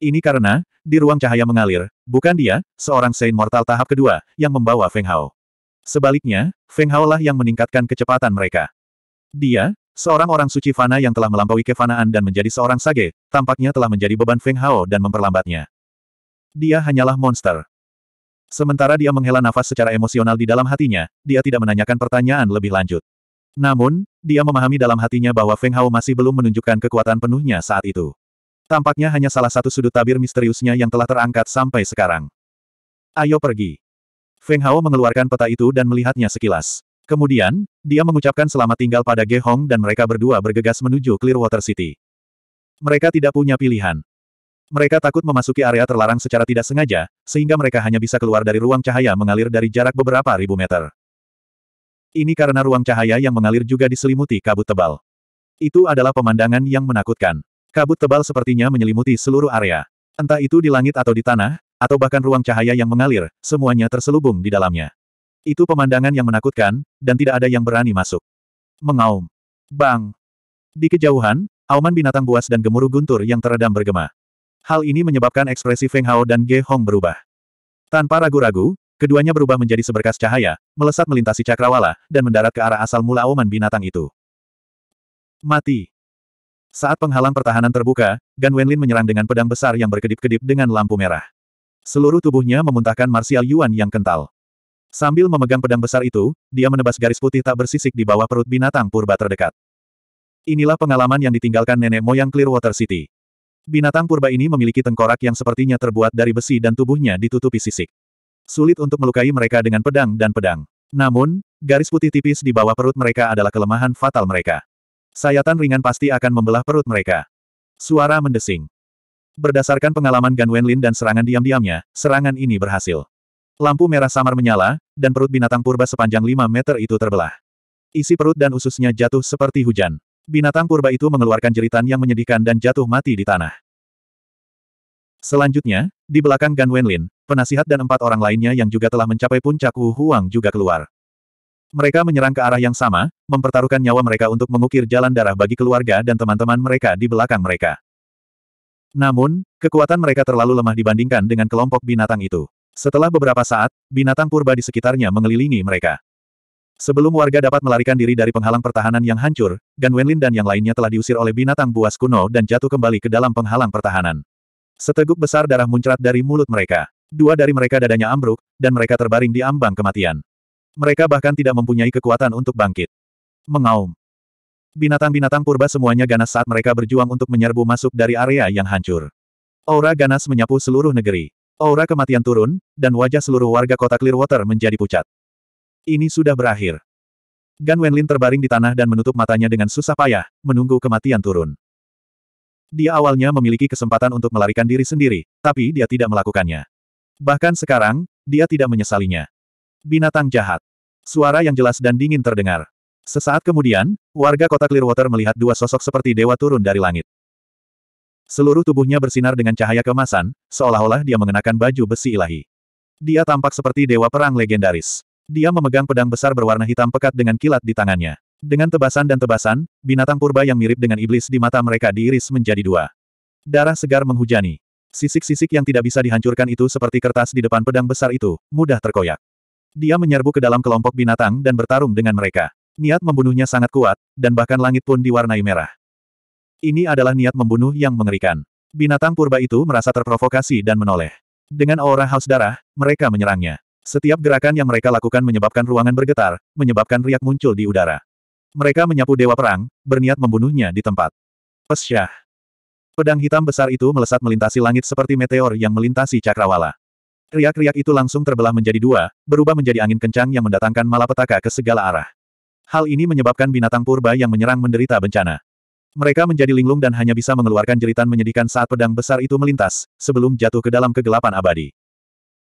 Ini karena, di ruang cahaya mengalir, bukan dia, seorang Saint Mortal tahap kedua, yang membawa Feng Hao. Sebaliknya, Feng Hao lah yang meningkatkan kecepatan mereka. Dia, seorang orang suci fana yang telah melampaui kefanaan dan menjadi seorang sage, tampaknya telah menjadi beban Feng Hao dan memperlambatnya. Dia hanyalah monster. Sementara dia menghela nafas secara emosional di dalam hatinya, dia tidak menanyakan pertanyaan lebih lanjut. Namun, dia memahami dalam hatinya bahwa Feng Hao masih belum menunjukkan kekuatan penuhnya saat itu. Tampaknya hanya salah satu sudut tabir misteriusnya yang telah terangkat sampai sekarang. Ayo pergi. Feng Hao mengeluarkan peta itu dan melihatnya sekilas. Kemudian, dia mengucapkan selamat tinggal pada Ge Hong dan mereka berdua bergegas menuju Clearwater City. Mereka tidak punya pilihan. Mereka takut memasuki area terlarang secara tidak sengaja, sehingga mereka hanya bisa keluar dari ruang cahaya mengalir dari jarak beberapa ribu meter. Ini karena ruang cahaya yang mengalir juga diselimuti kabut tebal. Itu adalah pemandangan yang menakutkan. Kabut tebal sepertinya menyelimuti seluruh area. Entah itu di langit atau di tanah, atau bahkan ruang cahaya yang mengalir, semuanya terselubung di dalamnya. Itu pemandangan yang menakutkan, dan tidak ada yang berani masuk. Mengaum. Bang. Di kejauhan, auman binatang buas dan gemuruh guntur yang teredam bergema. Hal ini menyebabkan ekspresi Feng Hao dan Ge Hong berubah. Tanpa ragu-ragu, keduanya berubah menjadi seberkas cahaya, melesat melintasi cakrawala, dan mendarat ke arah asal mula auman binatang itu. Mati. Saat penghalang pertahanan terbuka, Gan Wenlin menyerang dengan pedang besar yang berkedip-kedip dengan lampu merah. Seluruh tubuhnya memuntahkan Martial Yuan yang kental. Sambil memegang pedang besar itu, dia menebas garis putih tak bersisik di bawah perut binatang purba terdekat. Inilah pengalaman yang ditinggalkan nenek moyang Clearwater City. Binatang purba ini memiliki tengkorak yang sepertinya terbuat dari besi dan tubuhnya ditutupi sisik. Sulit untuk melukai mereka dengan pedang dan pedang. Namun, garis putih tipis di bawah perut mereka adalah kelemahan fatal mereka. Sayatan ringan pasti akan membelah perut mereka. Suara mendesing. Berdasarkan pengalaman Gan Wenlin dan serangan diam-diamnya, serangan ini berhasil. Lampu merah samar menyala, dan perut binatang purba sepanjang 5 meter itu terbelah. Isi perut dan ususnya jatuh seperti hujan. Binatang purba itu mengeluarkan jeritan yang menyedihkan dan jatuh mati di tanah. Selanjutnya, di belakang Gan Wenlin, penasihat dan empat orang lainnya yang juga telah mencapai puncak Wu Huang juga keluar. Mereka menyerang ke arah yang sama, mempertaruhkan nyawa mereka untuk mengukir jalan darah bagi keluarga dan teman-teman mereka di belakang mereka. Namun, kekuatan mereka terlalu lemah dibandingkan dengan kelompok binatang itu. Setelah beberapa saat, binatang purba di sekitarnya mengelilingi mereka. Sebelum warga dapat melarikan diri dari penghalang pertahanan yang hancur, Gan Wenlin dan yang lainnya telah diusir oleh binatang buas kuno dan jatuh kembali ke dalam penghalang pertahanan. Seteguk besar darah muncrat dari mulut mereka. Dua dari mereka dadanya ambruk, dan mereka terbaring di ambang kematian. Mereka bahkan tidak mempunyai kekuatan untuk bangkit. Mengaum. Binatang-binatang purba semuanya ganas saat mereka berjuang untuk menyerbu masuk dari area yang hancur. Aura ganas menyapu seluruh negeri. Aura kematian turun, dan wajah seluruh warga kota Clearwater menjadi pucat. Ini sudah berakhir. Gan Wenlin terbaring di tanah dan menutup matanya dengan susah payah, menunggu kematian turun. Dia awalnya memiliki kesempatan untuk melarikan diri sendiri, tapi dia tidak melakukannya. Bahkan sekarang, dia tidak menyesalinya. Binatang jahat. Suara yang jelas dan dingin terdengar. Sesaat kemudian, warga kota Clearwater melihat dua sosok seperti dewa turun dari langit. Seluruh tubuhnya bersinar dengan cahaya kemasan, seolah-olah dia mengenakan baju besi ilahi. Dia tampak seperti dewa perang legendaris. Dia memegang pedang besar berwarna hitam pekat dengan kilat di tangannya. Dengan tebasan dan tebasan, binatang purba yang mirip dengan iblis di mata mereka diiris menjadi dua. Darah segar menghujani. Sisik-sisik yang tidak bisa dihancurkan itu seperti kertas di depan pedang besar itu, mudah terkoyak. Dia menyerbu ke dalam kelompok binatang dan bertarung dengan mereka. Niat membunuhnya sangat kuat, dan bahkan langit pun diwarnai merah. Ini adalah niat membunuh yang mengerikan. Binatang purba itu merasa terprovokasi dan menoleh. Dengan aura haus darah, mereka menyerangnya. Setiap gerakan yang mereka lakukan menyebabkan ruangan bergetar, menyebabkan riak muncul di udara. Mereka menyapu dewa perang, berniat membunuhnya di tempat. Pesyah. Pedang hitam besar itu melesat melintasi langit seperti meteor yang melintasi cakrawala. Riak-riak itu langsung terbelah menjadi dua, berubah menjadi angin kencang yang mendatangkan malapetaka ke segala arah. Hal ini menyebabkan binatang purba yang menyerang menderita bencana. Mereka menjadi linglung dan hanya bisa mengeluarkan jeritan menyedihkan saat pedang besar itu melintas, sebelum jatuh ke dalam kegelapan abadi.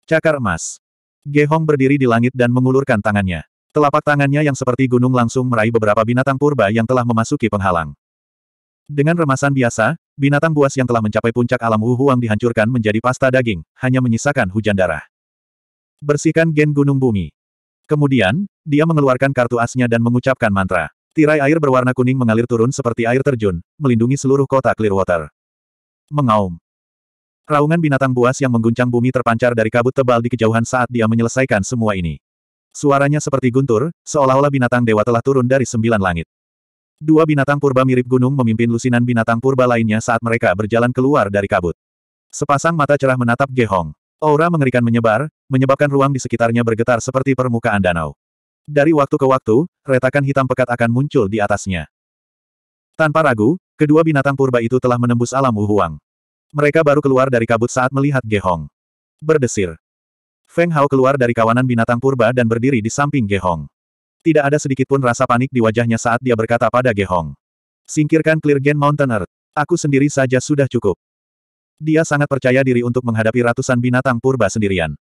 Cakar emas. Ge Hong berdiri di langit dan mengulurkan tangannya. Telapak tangannya yang seperti gunung langsung meraih beberapa binatang purba yang telah memasuki penghalang. Dengan remasan biasa, binatang buas yang telah mencapai puncak alam Huang dihancurkan menjadi pasta daging, hanya menyisakan hujan darah. Bersihkan gen gunung bumi. Kemudian, dia mengeluarkan kartu asnya dan mengucapkan mantra. Tirai air berwarna kuning mengalir turun seperti air terjun, melindungi seluruh kota Clearwater. Mengaum. Raungan binatang buas yang mengguncang bumi terpancar dari kabut tebal di kejauhan saat dia menyelesaikan semua ini. Suaranya seperti guntur, seolah-olah binatang dewa telah turun dari sembilan langit. Dua binatang purba mirip gunung memimpin lusinan binatang purba lainnya saat mereka berjalan keluar dari kabut. Sepasang mata cerah menatap Gehong. Aura mengerikan menyebar, menyebabkan ruang di sekitarnya bergetar seperti permukaan danau. Dari waktu ke waktu, retakan hitam pekat akan muncul di atasnya. Tanpa ragu, kedua binatang purba itu telah menembus alam Wuhuang. Mereka baru keluar dari kabut saat melihat Gehong. Berdesir. Feng Hao keluar dari kawanan binatang purba dan berdiri di samping Gehong. Tidak ada sedikit pun rasa panik di wajahnya saat dia berkata pada Gehong. Singkirkan Clear Gen Mountain Earth. Aku sendiri saja sudah cukup. Dia sangat percaya diri untuk menghadapi ratusan binatang purba sendirian.